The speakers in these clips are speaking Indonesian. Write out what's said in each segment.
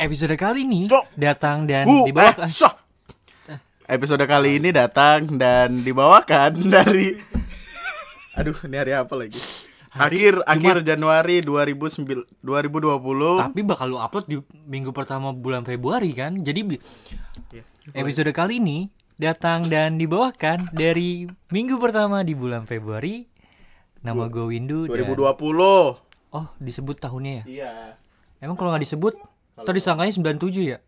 Episode kali ini Cok. datang dan uh, dibawakan. Eh, Episode kali ini datang dan dibawakan dari Aduh, ini hari apa lagi? Hari akhir Jumat. akhir Januari 2009, 2020. Tapi bakal lu upload di minggu pertama bulan Februari kan? Jadi iya. episode kali ini datang dan dibawakan dari minggu pertama di bulan Februari. Nama gue Windu 2020. Dan... Oh, disebut tahunnya ya? Iya. Emang kalau nggak disebut Tadi sangkanya 97 ya?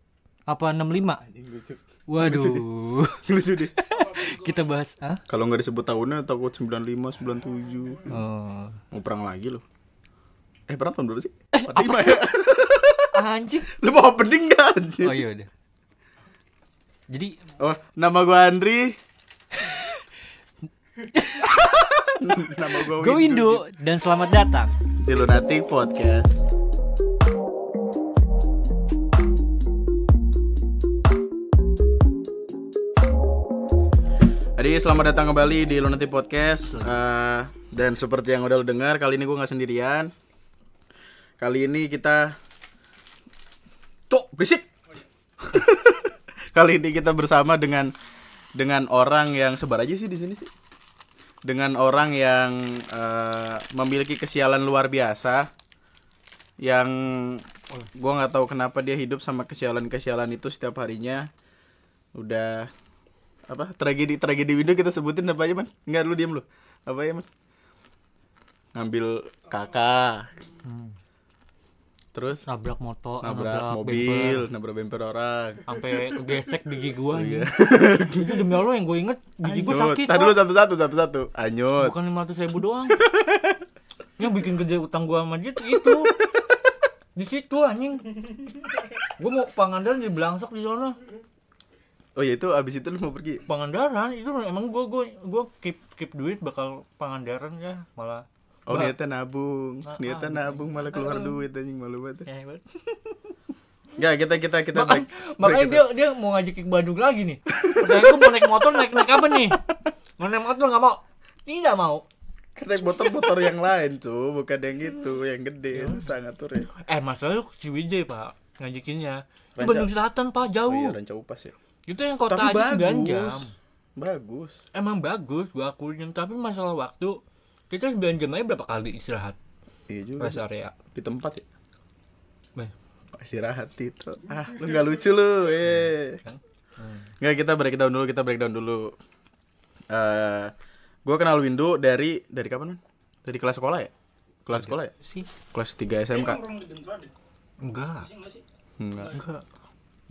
Apa 65? Waduh. Lucu deh. Kita bahas, ah? Kalau nggak disebut tahunnya takut 95, 97. Oh. Mau perang lagi loh. Eh, perang tahun berapa sih? Eh, apa ya? sih? ya? Anjing. Lu mau opening nggak anjing? Oh iya udah. Jadi Oh, nama gua Andri. nama gua Windu. Windu dan selamat datang di Lunatic Podcast. Jadi selamat datang kembali di Lunati Podcast uh, Dan seperti yang udah lo dengar, kali ini gue gak sendirian Kali ini kita tuh, berisik! kali ini kita bersama dengan dengan orang yang sebar aja sih di sini sih dengan orang yang uh, memiliki kesialan luar biasa yang gue nggak tahu kenapa dia hidup sama kesialan-kesialan itu setiap harinya udah apa tragedi tragedi window kita sebutin apa aja man nggak lu diem lu apa ya man ngambil kakak hmm. terus nabrak motor nabrak, nabrak mobil bemper. nabrak bemper orang sampai kegesek gigi gua iya. itu demi allah yang gue inget gigi gua sakit tadi lu satu satu satu satu anyut bukan lima ratus ribu doang yang bikin kerja utang gua sama dia itu di situ anjing gua mau pangandaran di belangsak di sana Oh ya itu abis itu lu mau pergi? Pangandaran itu emang gue gue gue keep keep duit bakal Pangandaran ya malah. Oh niatnya nabung, ah, ah niatnya ah, nabung ah, malah keluar ah, duit aja malu banget. Ya, hebat. Gak kita kita kita Maka, makanya dia kita. dia mau ngajak ke Bandung lagi nih. Pertanyaan gue mau naik motor naik naik apa nih? Mau naik motor nggak mau? Tidak mau. Karena motor motor yang lain tuh bukan yang itu yang gede ya. susah ngatur ya. Eh masalahnya si Wijay pak ngajakinnya. Bandung Selatan pak jauh. Oh, iya, Rancau pas ya. Itu yang kota aja bagus. jam. Bagus. Emang bagus gua akuin, tapi masalah waktu kita 9 jam aja berapa kali istirahat? Iya juga. Rest area. Di tempat ya? Bah. Istirahat itu. Ah, lu gak lucu lu. Eh. Hmm. Hmm. Nggak, kita breakdown dulu, kita breakdown dulu. Eh, uh, gua kenal Windu dari dari kapan? Dari kelas sekolah ya? Kelas sekolah ya? ya? Sih. Kelas 3 SMK. Enggak. Enggak. Enggak.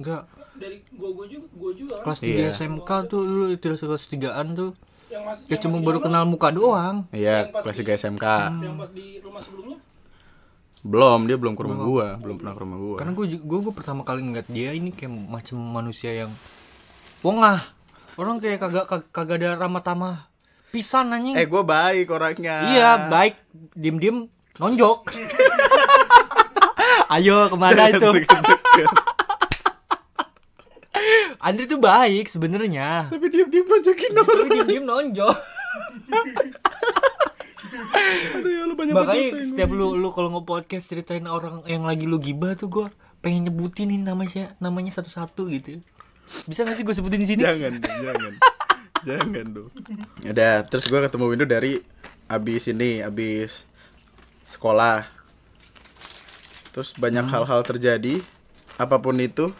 Enggak. Dari gua gua juga, gua juga. Kan. Kelas 3 iya. SMK tuh lu itu kelas 3-an tuh. Yang masih, ya cuma baru kenal muka doang. Iya, kelas 3 SMK. Yang pas di rumah sebelumnya? Belum, dia belum ke rumah gua, belum pernah ke rumah gua. Karena gua gua, gua pertama kali ngeliat dia ini kayak macam manusia yang wong ah Orang kayak kagak kagak ada ramah tamah pisan anjing. Eh, gua baik orangnya. Iya, baik. Diem-diem nonjok. Ayo kemana itu? Andri tuh baik sebenarnya. Tapi diam-diam nonjokin orang. Tapi diam-diam nonjok. Aduh, ya, lu banyak Makanya setiap lu lu kalau nge-podcast ceritain orang yang lagi lu gibah tuh gue pengen nyebutin nih namanya namanya satu-satu gitu. Bisa gak sih gue sebutin di sini? Jangan, jangan. jangan dong. Udah, terus gue ketemu Windu dari abis ini, abis sekolah. Terus banyak hmm. hal-hal hmm. Hal -hal terjadi apapun itu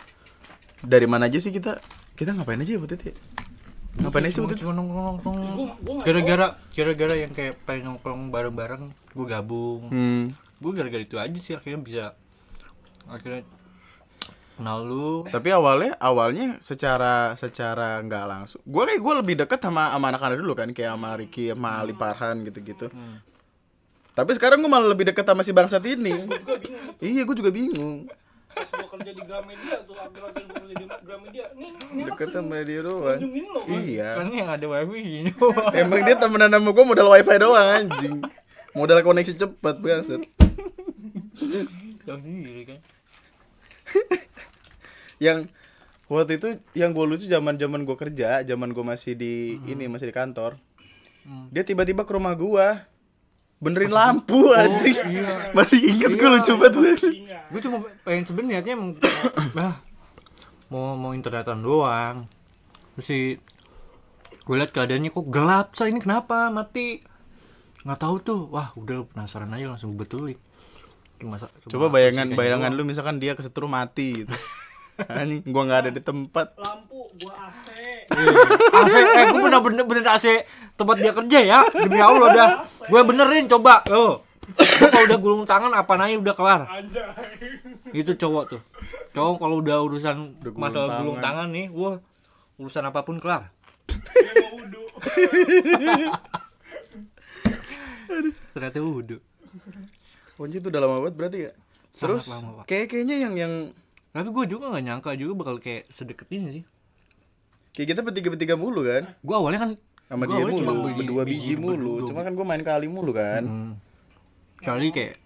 dari mana aja sih kita kita ngapain aja buat ya itu ya? ngapain aja sih itu nongkrong nongkrong gara-gara gara-gara yang kayak pengen nongkrong bareng-bareng gue gabung hmm. gue gara-gara itu aja sih akhirnya bisa akhirnya kenal lu tapi awalnya awalnya secara secara nggak langsung gue kayak gue lebih deket sama sama anak-anak dulu kan kayak sama Ricky sama Ali Parhan gitu-gitu hmm. tapi sekarang gue malah lebih deket sama si bangsat ini iya gue juga bingung iya, pas gua kerja di Gramedia tuh akhir-akhir gua kerja di Gramedia nih ini deket sama dia doang kan iya karena yang ada wifi emang dia temenan sama gua modal wifi doang anjing modal koneksi cepat bukan yang sendiri kan yang waktu itu yang gue lucu zaman zaman gue kerja zaman gue masih di hmm. ini masih di kantor hmm. dia tiba-tiba ke rumah gue benerin lampu oh, aja iya. Masih inget iya, gue lucu banget gue. Gue cuma pengen sebenarnya mau, bah, mau mau internetan doang. si gue liat keadaannya kok gelap, sih ini kenapa mati? Nggak tahu tuh. Wah, udah penasaran aja langsung betulin. coba bayangan bayangan gitu lu misalkan dia kesetrum mati gitu. Anjing, gua nggak ada di tempat. Lampu, gua AC. AC, iya. eh, gua bener bener bener AC tempat dia kerja ya. Demi Allah udah Gua benerin coba. Oh. kalau udah gulung tangan apa naik udah kelar. Anjay. Itu cowok tuh. Cowok kalau udah urusan udah gulung masalah tangan. gulung tangan nih, wah urusan apapun kelar. Ternyata wudhu. Kunci itu udah lama banget berarti ya? Terus kayak kayaknya yang yang tapi gue juga gak nyangka juga bakal kayak sedekat ini sih kayak kita bertiga bertiga mulu kan gue awalnya kan sama dia mulu cuma berdua biji, biji mulu berdua. cuma kan gue main kali mulu kan hmm. kali kayak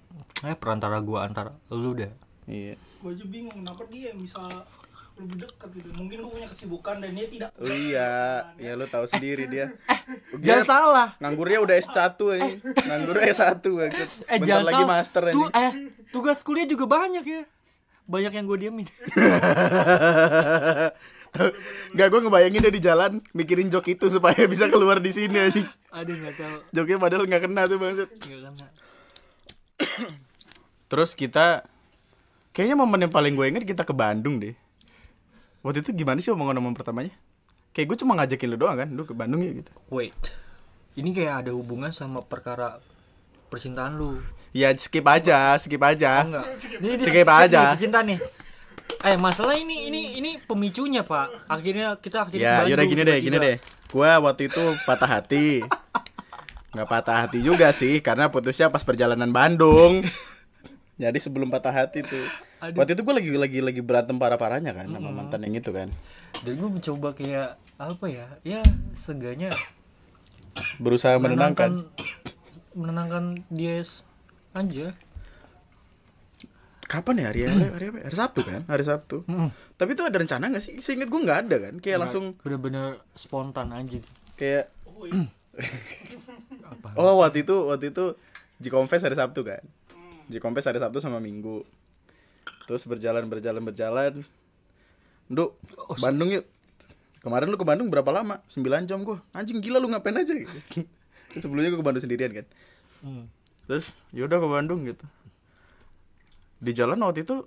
eh perantara gue antara lu deh iya gue aja bingung kenapa dia yang bisa lebih dekat gitu mungkin gue punya kesibukan dan dia tidak oh, iya ya lo tahu sendiri eh, dia eh, dia jangan salah nganggurnya udah S1 aja eh. eh, eh. nganggur S1 aja eh, bentar lagi salah. master ini eh, tugas kuliah juga banyak ya banyak yang gue diemin Gak gue ngebayangin dia di jalan mikirin jok itu supaya bisa keluar di sini aja. Aduh gak tau. Joknya padahal nggak kena tuh banget. Terus kita kayaknya momen yang paling gue inget kita ke Bandung deh. Waktu itu gimana sih omongan-omongan pertamanya? Kayak gue cuma ngajakin lu doang kan, lu ke Bandung ya gitu. Wait, ini kayak ada hubungan sama perkara percintaan lu iya skip aja, skip aja. Oh, enggak. Skip, skip, aja. cinta nih. Eh masalah ini ini ini pemicunya pak. Akhirnya kita akhirnya. Ya yaudah gini deh, gini deh. Gue waktu itu patah hati. Nggak patah hati juga sih, karena putusnya pas perjalanan Bandung. Jadi sebelum patah hati tuh. Aduh. Waktu itu gue lagi lagi lagi berantem parah-parahnya kan sama hmm. mantan yang itu kan. Dan gue mencoba kayak apa ya? Ya seganya berusaha menenangkan menenangkan, menenangkan dia aja kapan ya hari hari, hari, hari, ya? hari Sabtu kan hari Sabtu mm. tapi itu ada rencana gak sih seingat gue nggak ada kan kayak nah, langsung bener-bener spontan aja kayak oh waktu itu waktu itu Jikonfes hari Sabtu kan Jikonfes hari Sabtu sama Minggu terus berjalan berjalan berjalan Nduk, oh, Bandung yuk kemarin lu ke Bandung berapa lama 9 jam gue anjing gila lu ngapain aja gitu. sebelumnya gue ke Bandung sendirian kan hmm terus yaudah ke Bandung gitu di jalan waktu itu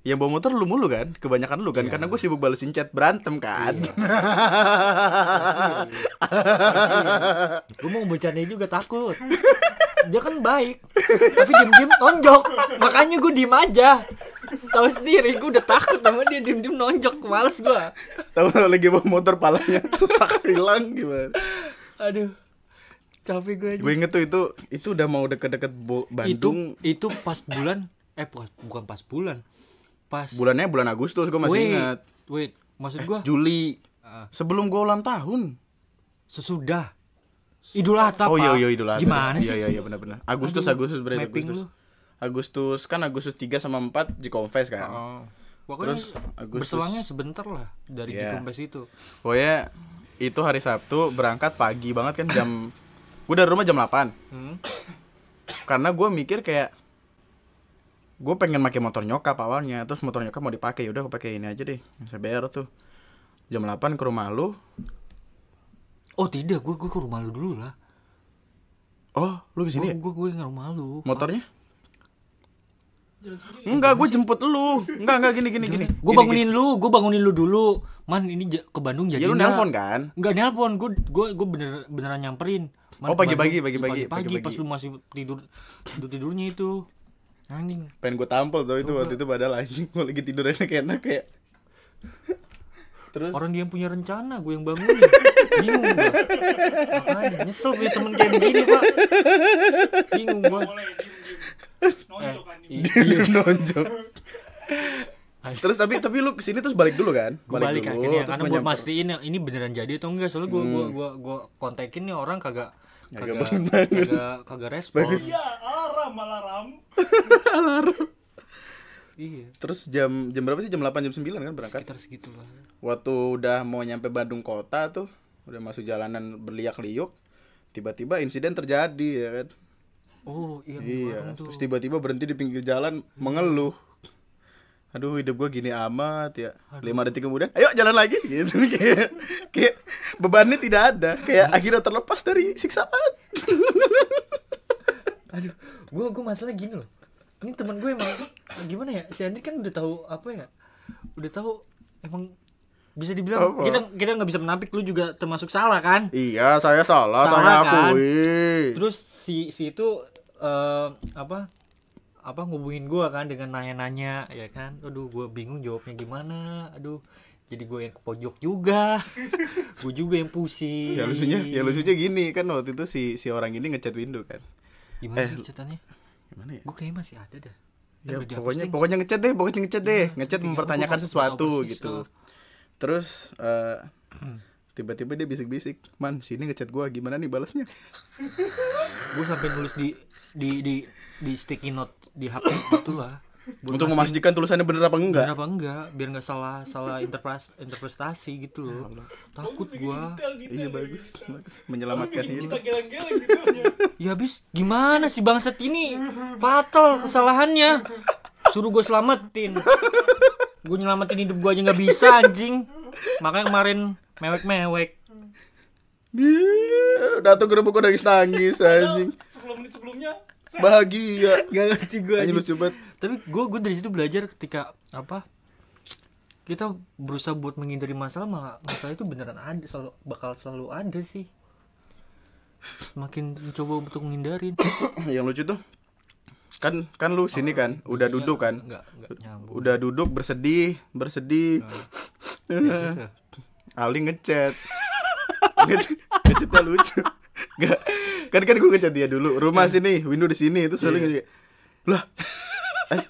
yang bawa motor lu mulu kan kebanyakan lu kan yeah. karena gue sibuk balesin chat berantem kan yeah. gue mau bercanda juga takut dia kan baik tapi diem diem nonjok makanya gue diem aja tahu sendiri gue udah takut sama dia diem diem nonjok males gue tahu lagi bawa motor palanya tuh tak hilang gimana aduh capek gue aja. Gue inget tuh itu itu udah mau deket-deket Bandung. Itu itu pas bulan eh bukan, bukan pas bulan. Pas Bulannya bulan Agustus gue masih wait, inget. Wait, maksud gue eh, Juli. Uh, sebelum gue ulang tahun. Sesudah Idul Adha. Oh iya iya Idul Adha. Gimana iya, sih? Iya iya benar-benar. Agustus Aduh, Agustus berarti Agustus. Lu. Agustus kan Agustus 3 sama 4 di confess kan. Oh, oh. Pokoknya Terus Agustus berselangnya sebentar lah dari yeah. Confess itu. ya itu hari Sabtu berangkat pagi banget kan jam gue dari rumah jam 8 hmm. karena gue mikir kayak gue pengen pakai motor nyokap awalnya terus motor nyokap mau dipakai yaudah gue pakai ini aja deh CBR tuh jam 8 ke rumah lu oh tidak gue gue ke rumah lu dulu lah oh lu kesini ya? gua, ya gue gue ke rumah lu motornya Enggak, gue jemput lu. Enggak, enggak gini gini gini. Gue bangunin gini. lu, gue bangunin lu dulu. Man, ini ke Bandung jadi. Ya lu nelpon kan? Enggak nelpon, gue gue gue bener beneran nyamperin. Mana oh pagi-pagi pagi-pagi pagi pas lu masih tidur tidur tidurnya itu anjing pengen gue tampil tau itu waktu itu padahal anjing gue lagi tidur enak enak kayak Terus orang dia yang punya rencana, gue yang bangun. Bingung gue. Makanya nyesel punya temen kayak begini, Pak. Bingung gue. Boleh, diem, diem. Nonjok eh, kan. Diem, iya. nonjok terus tapi tapi lu kesini terus balik dulu kan balik, balik dulu, akhirnya oh, karena buat mastiin ini beneran jadi atau enggak soalnya gue hmm. gue gue gue kontekin nih orang kagak kagak kagak, kagak, kagak respon iya alarm alarm alarm iya terus jam jam berapa sih jam 8 jam 9 kan berangkat sekitar segitu lah waktu udah mau nyampe Bandung kota tuh udah masuk jalanan berliak liuk tiba-tiba insiden terjadi ya kan oh iya, iya. terus tiba-tiba berhenti di pinggir jalan mengeluh aduh hidup gue gini amat ya lima detik kemudian ayo jalan lagi gitu kayak kayak bebannya tidak ada kayak akhirnya terlepas dari siksaan aduh gue gue masalah gini loh ini teman gue emang gimana ya si Andri kan udah tahu apa ya udah tahu emang bisa dibilang apa? kita kita nggak bisa menampik lu juga termasuk salah kan iya saya salah, salah saya kan? akui terus si si itu uh, apa apa ngubungin gue kan dengan nanya-nanya ya kan aduh gue bingung jawabnya gimana aduh jadi gue yang ke pojok juga gue juga yang pusing ya lucunya ya lucunya gini kan waktu itu si si orang ini ngecat window kan gimana eh, sih catatannya gimana ya gue kayaknya masih ada dah ya, pokoknya pokoknya ngecat deh pokoknya ngecat deh ya, ngecat mempertanyakan sesuatu gitu so. Oh. terus uh, tiba-tiba dia bisik-bisik man sini ngechat gue gimana nih balasnya gue sampai nulis di di di di sticky note dihapus betul lah untuk memastikan tulisannya bener apa enggak bener apa enggak biar nggak salah salah interpres interpretasi gitu loh takut gua gitu iya ya, bagus bagus menyelamatkan ini gitu ya. ya bis gimana sih bangsat ini fatal kesalahannya suruh gua selamatin gua nyelamatin hidup gua aja nggak bisa anjing makanya kemarin mewek mewek datuk ke rumah gue nangis nangis anjing sebelum menit sebelumnya bahagia gak ngerti gue aja lucu banget tapi gue gue dari situ belajar ketika apa kita berusaha buat menghindari masalah malah masalah itu beneran ada selalu bakal selalu ada sih makin mencoba untuk menghindari yang lucu tuh kan kan lu sini oh, kan iya, udah iya, duduk kan enggak, enggak udah duduk bersedih bersedih nah, Aling ngechat ngechat lucu Gak. Kan kan gue ngecat dia dulu. Rumah iya. sini, window di sini. Itu selalu yeah. Lah. loh eh,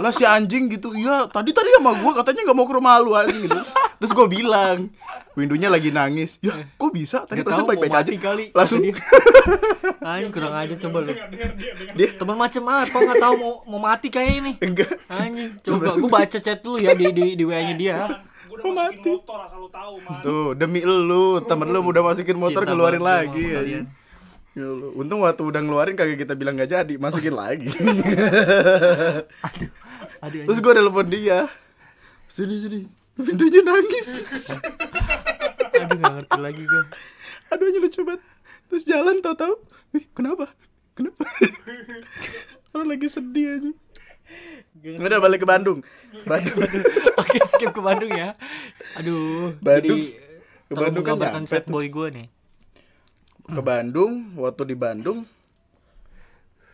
Lah si anjing gitu. Iya, tadi tadi sama gue katanya nggak mau ke rumah lu anjing gitu. Terus, terus gue bilang, windunya lagi nangis. Ya, eh. kok bisa? Tadi perasaan baik-baik aja. Kali, Langsung dia. Anjing iya, kurang iya, aja coba lu. Dia teman macam apa nggak tahu mau mau mati kayak ini. Enggak. Anjing, coba gue baca chat dulu ya di di, di WA-nya dia udah masukin mati. motor asal lu tahu, man. Tuh, demi lu, temen lu udah masukin motor Cinta keluarin lagi. Ya. Ya Untung waktu udah ngeluarin kagak kita bilang gak jadi, masukin oh. lagi. aduh, aduh, Terus gue telepon dia. Sini sini. pintunya nangis. aduh gak ngerti lagi gue. Aduh aja lucu banget. Terus jalan tau-tau. Kenapa? Kenapa? Orang lagi sedih aja. Udah balik ke Bandung. Bandung. Oke, skip ke Bandung ya. Aduh. Bandung. Jadi, ke Bandung kan ya. set boy gue nih. Ke Bandung, waktu di Bandung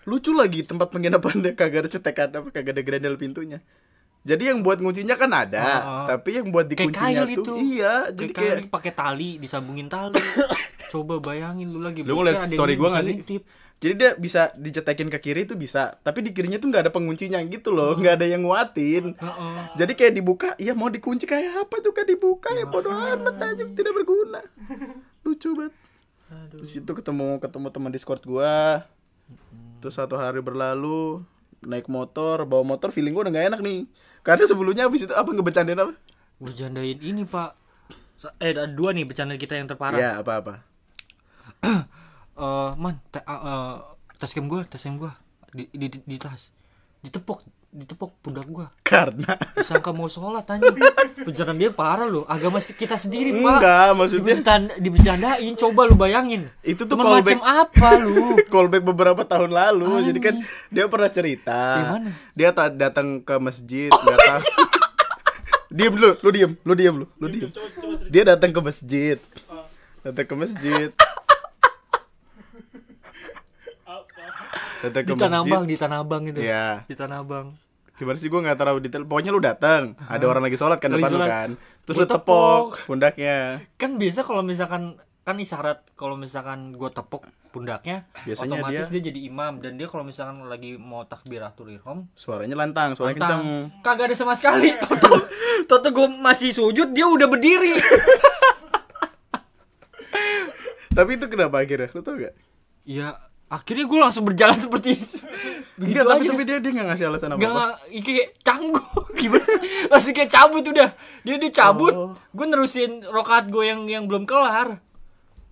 lucu lagi tempat penginapan dia kagak ada cetekan apa kagak ada grendel pintunya. Jadi yang buat nguncinya kan ada, uh, tapi yang buat dikuncinya tuh itu. iya, kayak jadi kayak pakai tali disambungin tali. Coba bayangin lu lagi. Lu ngeliat story gua gak sih? jadi dia bisa dicetekin ke kiri itu bisa tapi di kirinya tuh nggak ada penguncinya gitu loh hmm. nggak ada yang nguatin jadi kayak dibuka ya mau dikunci kayak apa juga dibuka ya, ya bodoh amat aja tidak berguna lucu banget Aduh. terus itu ketemu ketemu teman discord gua hmm. terus satu hari berlalu naik motor bawa motor feeling gua udah nggak enak nih karena sebelumnya abis itu apa ngebecandain apa bercandain ini pak eh ada dua nih bercanda kita yang terparah ya apa apa uh, man te, uh, ah, eh, tas game gue tas game gue di, di, di, di tas ditepok ditepok pundak gue. karena sangka mau sholat tanya penjelasan dia parah loh agama kita sendiri enggak, pak enggak maksudnya Dibicarain, coba lu bayangin itu tuh Teman macam apa lu callback beberapa tahun lalu Ani. jadi kan dia pernah cerita mana? dia datang ke masjid oh, datang iya. diem lu lu diem lu diem lu lu diem dia datang ke masjid ah. datang ke masjid datang ke di Tanah Abang, di Tanah Abang itu. Iya. Di Tanah Abang. Gimana sih gue nggak terlalu detail. Pokoknya lu datang, hmm. ada orang lagi sholat kan lagi depan sholat. kan. Terus lu tepok pundaknya. Kan biasa kalau misalkan kan isyarat kalau misalkan gue tepuk pundaknya Biasanya otomatis dia, dia jadi imam dan dia kalau misalkan lagi mau takbiratul ihram suaranya lantang suaranya lantang. kenceng kagak ada sama sekali toto toto gue masih sujud dia udah berdiri tapi itu kenapa akhirnya lu tau gak ya akhirnya gue langsung berjalan seperti begitu Enggak, tapi, aja tapi dia dia nggak ngasih alasan apa apa nggak kayak canggung gimana sih langsung kayak cabut udah dia dia dicabut. oh. gue nerusin rokat gue yang yang belum kelar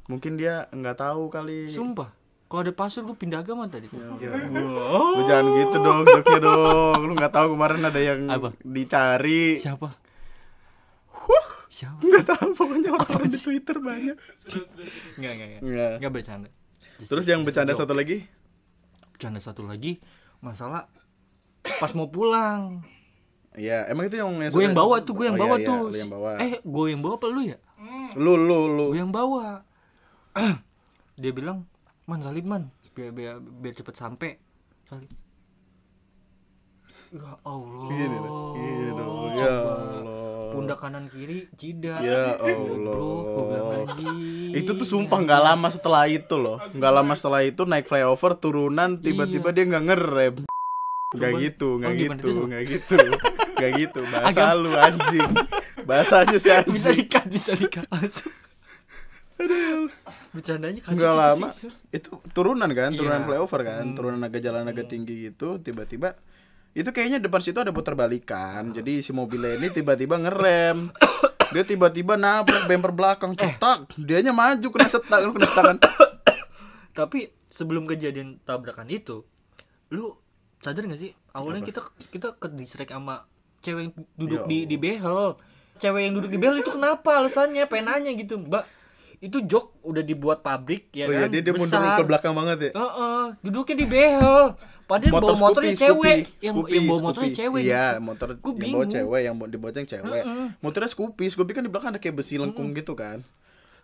mungkin dia nggak tahu kali sumpah kalau ada pasur gue pindah agama tadi ya, Oh. lu jangan gitu dong joknya dong lu nggak tahu kemarin ada yang apa? dicari siapa huh. siapa Gak tahu pokoknya orang di twitter banyak Gak gak gak, gak bercanda Terus yang bercanda satu lagi? Bercanda satu lagi masalah pas mau pulang. Iya, emang itu yang, yang gue oh, iya, iya, yang bawa tuh, gue yang bawa tuh. Eh, gue yang bawa apa lu ya? Hmm. Lu lu lu. Gue yang bawa. Dia bilang, "Man, Salim, man, biar biar, biar cepet sampai." Salim. Ya, ya Allah. Gini, gini, gini, gini, gini, gini, gini, gini, pundak kanan kiri jidat ya Allah itu tuh sumpah nggak lama setelah itu loh nggak lama setelah itu naik flyover turunan tiba-tiba iya. dia nggak ngerem nggak gitu oh, nggak gitu nggak gitu nggak gitu bahasa lu anjing bahasanya sih anjing bisa dikat bisa dikat Bercandanya kan gitu lama. Sih, itu turunan kan, turunan yeah. flyover kan, hmm. turunan agak jalan agak iya. tinggi gitu, tiba-tiba itu kayaknya depan situ ada putar balikan jadi si mobilnya ini tiba-tiba ngerem dia tiba-tiba nabrak bemper belakang eh. cetak eh. dianya maju kena setak kena setakan tapi sebelum kejadian tabrakan itu lu sadar gak sih awalnya Apa? kita kita ke distrik sama cewek yang duduk ya di di behel cewek yang duduk di behel itu kenapa alasannya penanya gitu mbak itu jok udah dibuat pabrik ya oh, iya, kan iya, dia, dia besar. mundur ke belakang banget ya uh -uh, duduknya di behel Padahal motor bawa motornya Scoopy, cewek, Scoopy, yang, Scoopy, yang bawa motornya cewek. Iya, gitu. motor gua yang bawa cewek, yang diboceng cewek. Mm -hmm. Motornya Scoopy, Scoopy kan di belakang ada kayak besi lengkung mm -hmm. gitu kan.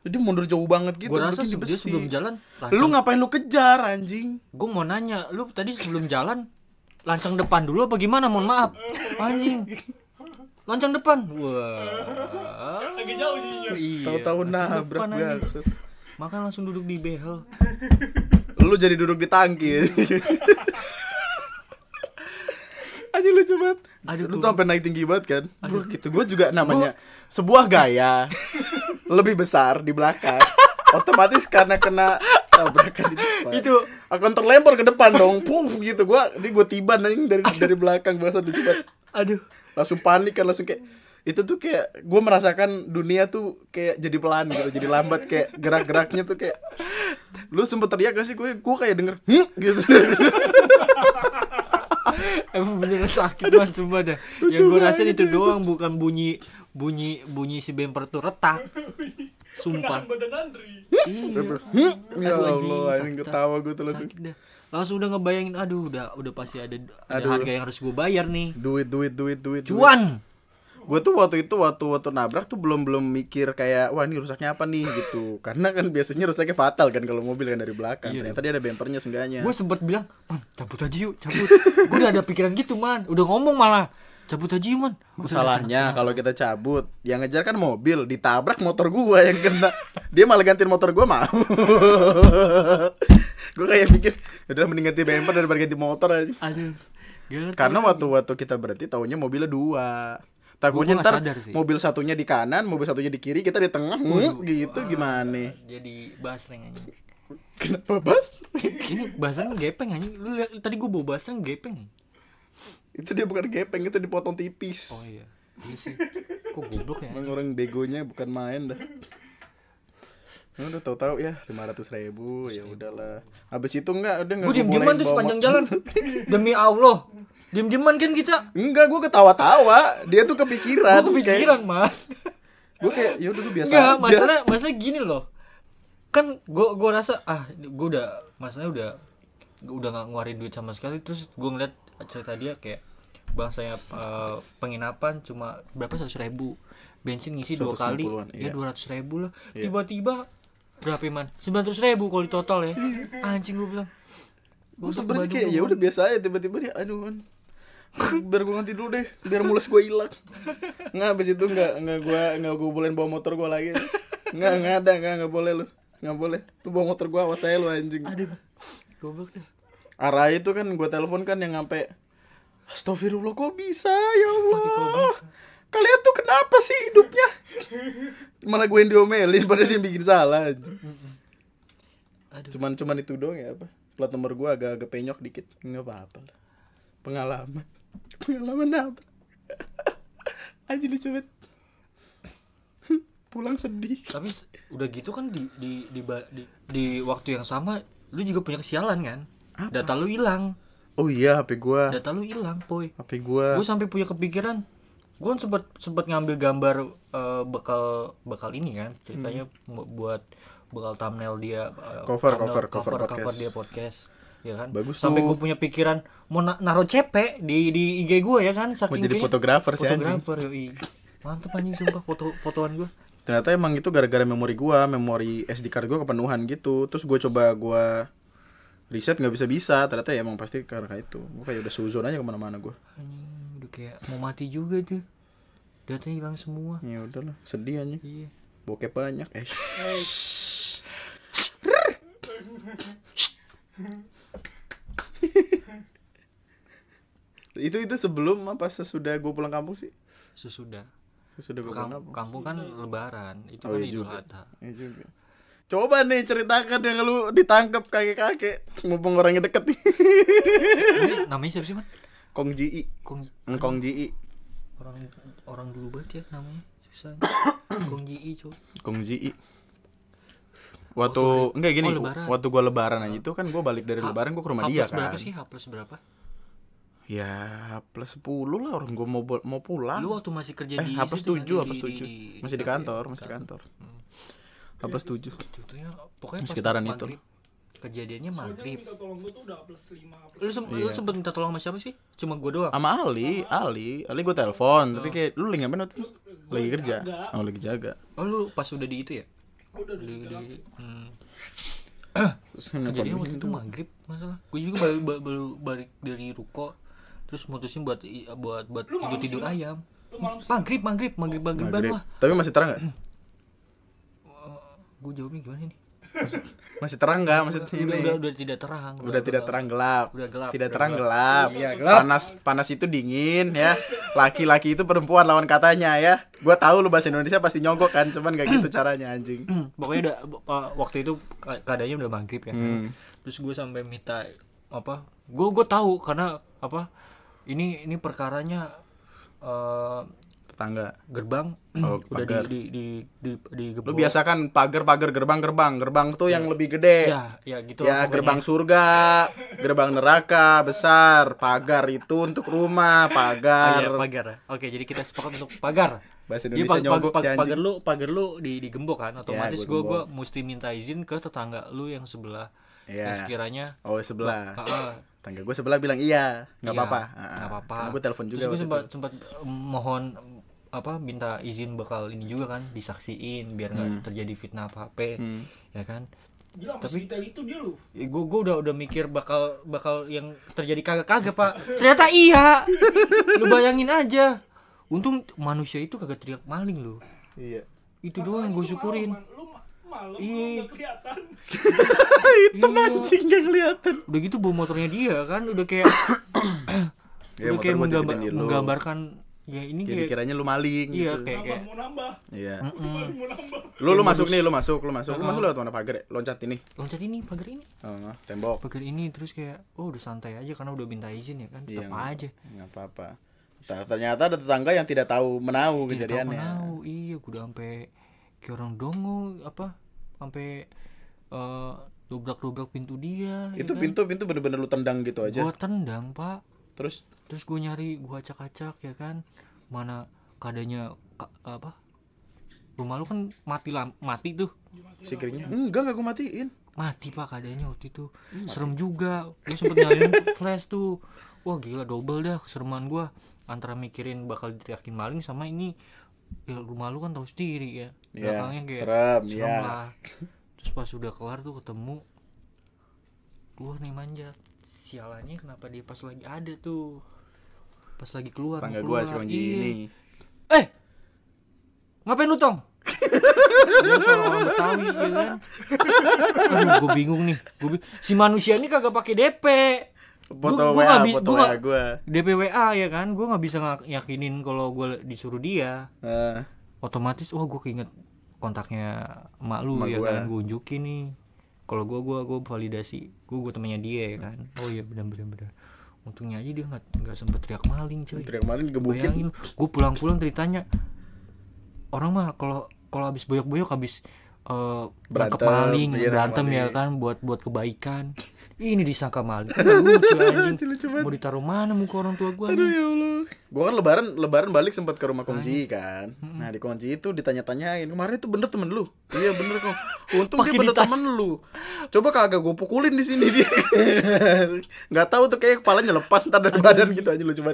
Jadi mundur jauh banget gitu. Gue rasa di besi. dia sebelum jalan. Lancang. Lu ngapain lu kejar anjing? Gue mau nanya, lu tadi sebelum jalan lancang depan dulu apa gimana? Mohon maaf, anjing. Lancang depan. Wah. Lagi jauh jadinya. Iya, Tahu-tahu nabrak Makanya langsung duduk di behel lu jadi duduk di tangki aja lu coba, Aduh, lu tuh sampai naik tinggi banget kan Aduh. gitu gue juga namanya Bro. sebuah gaya lebih besar di belakang otomatis karena kena tabrakan di depan itu akan terlempar ke depan dong puh gitu gue di gue tiba nih dari aduh. dari belakang bahasa lucu banget aduh langsung panik kan langsung kayak itu tuh kayak gue merasakan dunia tuh kayak jadi pelan gitu jadi lambat kayak gerak-geraknya tuh kayak lu sempet teriak gak sih gue gue kayak denger hm? gitu emang bener sakit banget cuma deh yang gue rasain itu doang bukan bunyi bunyi bunyi si bemper tuh retak sumpah iya aduh ya ini ketawa gue tuh langsung langsung udah ngebayangin aduh udah udah pasti ada ada harga yang harus gue bayar nih duit duit duit duit cuan duit gue tuh waktu itu waktu waktu nabrak tuh belum belum mikir kayak wah ini rusaknya apa nih gitu karena kan biasanya rusaknya fatal kan kalau mobil kan dari belakang iya, ternyata iya. dia ada bempernya seenggaknya gue sempet bilang man cabut aja yuk cabut gue udah ada pikiran gitu man udah ngomong malah cabut aja yuk man masalahnya kalau kita cabut yang ngejar kan mobil ditabrak motor gue yang kena dia malah gantiin motor gue mau gue kayak mikir udah mending ganti bemper daripada ganti motor aja Aduh, karena waktu waktu kita berhenti tahunya mobilnya dua takutnya ntar mobil satunya di kanan mobil satunya di kiri kita di tengah Waduh, gitu wah, gimana jadi basreng aja kenapa bas ini basreng gepeng aja lu lihat tadi gue bawa basreng gepeng itu dia bukan gepeng itu dipotong tipis oh iya, iya sih kok goblok ya Emang orang begonya bukan main dah Nah, udah tahu-tahu ya lima ratus ribu ya udahlah. Habis itu enggak udah enggak. Gue diam dieman tuh sepanjang jalan. Demi Allah, Diem-dieman kan kita. Enggak, gue ketawa-tawa. Dia tuh kepikiran. gue kepikiran, kayak... man. gue kayak ya udah gue biasa Enggak, aja. masalah gini loh. Kan gue gue rasa ah gue udah masalahnya udah udah nggak ngeluarin duit sama sekali terus gue ngeliat cerita dia kayak bangsanya uh, penginapan cuma berapa seratus ribu bensin ngisi dua kali ya, iya. ya dua ratus ribu lah iya. tiba-tiba berapa man sembilan ratus ribu kalau di total ya iya. anjing gue bilang gue sebenarnya kayak ya udah biasa ya tiba-tiba dia aduh biar gue nganti dulu deh biar mulus gue hilang nggak abis itu nggak nggak gue nggak gue boleh bawa motor gue lagi nggak nggak ada nggak nggak boleh lu nggak boleh lu bawa motor gue awas saya lu anjing aduh goblok dah arah itu kan gue telepon kan yang ngampe Astagfirullah kok bisa ya Allah kalian tuh kenapa sih hidupnya malah gue yang diomelin padahal dia bikin salah cuman cuman itu doang ya apa plat nomor gue agak agak penyok dikit nggak apa-apa lah pengalaman pengalaman apa aja lucu banget pulang sedih tapi udah gitu kan di di di di, di waktu yang sama lu juga punya kesialan kan apa? data lu hilang oh iya hp gua data lu hilang boy hp gua gua sampai punya kepikiran gua kan sempat sempat ngambil gambar uh, bekal bekal ini kan ceritanya hmm. buat bekal thumbnail dia uh, cover, thumbnail, cover cover cover podcast. cover dia podcast ya kan bagus sampai gue punya pikiran mau na naruh CP di di IG gue ya kan saking mau jadi fotografer sih fotografer yoi mantep anjing sumpah foto fotoan gue ternyata emang itu gara-gara memori gue memori SD card gue kepenuhan gitu terus gue coba gue riset nggak bisa bisa ternyata ya emang pasti karena itu gue kayak udah suzon aja kemana-mana gue udah kayak mau mati juga tuh datanya hilang semua ya udahlah sedih aja iya. bokep banyak eh, eh itu itu sebelum apa sesudah gue pulang kampung sih sesudah sesudah gue pulang kampung kampung kan sesudah. lebaran itu oh, kan iya idul adha iya Coba nih ceritakan yang lu ditangkap kakek-kakek Mumpung orangnya deket nih namanya siapa sih man? Kong Ji Kong, Kong Ji hmm, Orang orang dulu banget ya namanya Susah Kong Ji coba Kong Ji waktu oh, enggak gini oh, waktu gue lebaran aja itu kan gue balik dari ha lebaran gue ke rumah H dia kan berapa sih H plus berapa ya H plus 10 lah orang gua mau mau pulang lu waktu masih kerja eh, di H plus 7 kan? H plus 7 masih di kantor masih di kantor hmm. H plus 7 iya, gitu ya. pokoknya sekitaran itu kejadiannya maghrib. Lu, lu iya. sempet minta tolong sama siapa sih? Cuma gua doang. Sama Ali, Ali, Ali gua telepon, tapi oh. kayak lu lagi ngapain tuh? Lagi kerja. Oh, lagi jaga. Oh, lu pas udah di itu ya? Udah udah di, di, di hmm. waktu itu maghrib masalah gue juga baru, baru, balik, balik dari ruko terus mutusin buat buat buat Lu tidur tidur ayam maghrib maghrib maghrib maghrib, maghrib. tapi masih terang nggak uh, eh, gue jawabnya gimana nih masih terang nggak maksudnya udah, ini udah, udah tidak terang udah, udah tidak terang gelap udah gelap tidak terang gelap. Ya, gelap panas panas itu dingin ya laki-laki itu perempuan lawan katanya ya gua tahu lu bahasa Indonesia pasti nyogok kan cuman gak gitu caranya anjing pokoknya udah waktu itu keadaannya udah maghrib ya kan. hmm. terus gue sampai minta apa gue gue tahu karena apa ini ini perkaranya uh, tetangga gerbang oh, udah pagar. di di di di, di lu biasa kan pagar pagar gerbang gerbang gerbang tuh ya. yang lebih gede ya ya gitu ya gerbang surga gerbang neraka besar pagar itu untuk rumah pagar oh, iya, pagar oke jadi kita sepakat untuk pagar bahasa Indonesia pag pag pag pagar lu pagar lu di di gembok kan ya, otomatis ya, gua gua mesti minta izin ke tetangga lu yang sebelah ya. yang sekiranya oh sebelah tangga gue sebelah bilang iya nggak iya, apa-apa nggak apa-apa gue telepon juga terus gue sempat sempat mm, mohon apa minta izin bakal ini juga kan disaksiin biar nggak hmm. terjadi fitnah apa apa hmm. ya kan Gila, tapi itu dia lu. Ya, gue gue udah udah mikir bakal bakal yang terjadi kagak-kagak, Pak. Ternyata iya. lu bayangin aja. Untung manusia itu kagak teriak maling lu. Iya. Itu Masalah doang gue syukurin. Malam, lu iya. kelihatan. itu iya. anjing yang kelihatan. Udah gitu bawa motornya dia kan udah kayak udah ya, kayak menggambar, menggambarkan Ya ini kayak kiranya lu maling iya, gitu. Kayak, kayak. mau nambah. Iya. Mm -mm. Lu lu masuk nih, lu masuk, lu masuk. Lu masuk lewat mana pagar? Ya? Loncat ini. Loncat ini, pagar ini. Heeh, tembok. Pagar ini terus kayak oh udah santai aja karena udah minta izin ya kan. Iya, Tetap aja. Enggak apa-apa. Ternyata ada tetangga yang tidak tahu menau tidak kejadiannya. Tahu menau. Iya, gua udah sampai kayak orang dongo apa sampai uh, eh, dobrak-dobrak pintu dia. Itu pintu-pintu ya kan? bener-bener lu tendang gitu aja. Gua tendang, Pak terus terus gue nyari gue acak-acak ya kan mana kadanya apa rumah lu kan mati lam mati tuh sikirnya enggak enggak gue matiin mati pak kadanya waktu itu hmm, mati. serem juga gue sempet nyalain flash tuh wah gila double dah kesereman gue antara mikirin bakal diteriakin maling sama ini ya, gue malu kan tahu sendiri ya yeah, belakangnya kayak serem, serem yeah. lah terus pas udah kelar tuh ketemu gue nih manjat sialannya kenapa dia pas lagi ada tuh pas lagi keluar tangga gue sekarang iya. ini eh ngapain lu tong orang Betawi ya kan Aduh gue bingung nih gua bing... Si manusia ini kagak pakai DP Foto gua, WA, gua foto gua, WA gue DP WA ya kan Gue nggak bisa yakinin kalau gue disuruh dia uh. Otomatis wah oh, gue inget kontaknya mak lu ya gua. kan gue unjukin nih kalau gue gue gue validasi gue gue temannya dia ya kan oh iya benar benar benar untungnya aja dia nggak nggak sempet teriak maling cuy teriak maling gak bayangin gue pulang pulang ceritanya orang mah kalau kalau abis boyok boyok abis uh, eh, berantem maling iya, berantem ya kan buat buat kebaikan ini disangka maling lucu anjing lucu mau ditaruh mana muka orang tua gue aduh ya allah gue kan lebaran lebaran balik sempat ke rumah kunci kan nah di kunci itu ditanya-tanyain kemarin itu bener temen lu iya bener kok untung Pake dia bener temen lu coba kagak gue pukulin di sini dia nggak tahu tuh kayak kepalanya lepas ntar dari badan gitu aja lu coba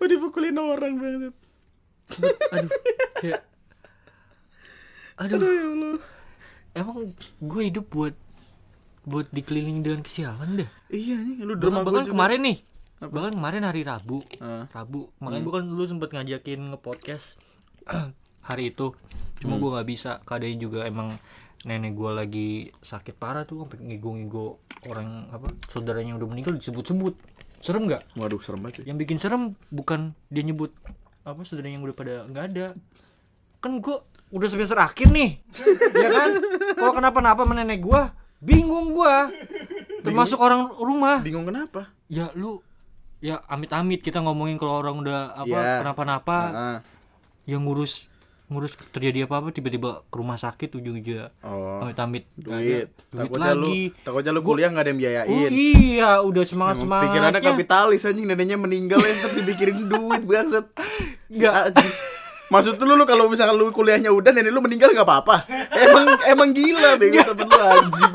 Mau dipukulin orang banget aduh kayak aduh, ya aduh ya allah emang gue hidup buat buat dikelilingi dengan kesialan deh. Iya nih, lu drama Bahkan kemarin nih. Apa? Bahkan kemarin hari Rabu. Uh. Rabu. Kemarin hmm. bukan lu sempet ngajakin ngepodcast hari itu. Cuma hmm. gua nggak bisa. Keadaannya juga emang nenek gua lagi sakit parah tuh sampai ngigo-ngigo orang apa saudaranya udah meninggal disebut-sebut. Serem nggak? Waduh, serem banget. Yang bikin serem bukan dia nyebut apa saudaranya yang udah pada nggak ada. Kan gua udah sebesar akhir nih. ya kan? Kalau kenapa-napa menenek gua, bingung gua termasuk bingung. orang rumah bingung kenapa ya lu ya amit-amit kita ngomongin kalau orang udah apa yeah. kenapa-napa uh-huh. yang ngurus ngurus terjadi apa apa tiba-tiba ke rumah sakit ujung ujung oh. amit-amit duit, duit takutnya lagi lu, takutnya lu kuliah nggak ada yang biayain oh, iya udah semangat semangat pikirannya kapitalis anjing neneknya meninggal yang terus dipikirin duit bangset nggak maksud lu, lu kalau misalkan lu kuliahnya udah nenek lu meninggal gak apa-apa emang emang gila deh temen lu anjing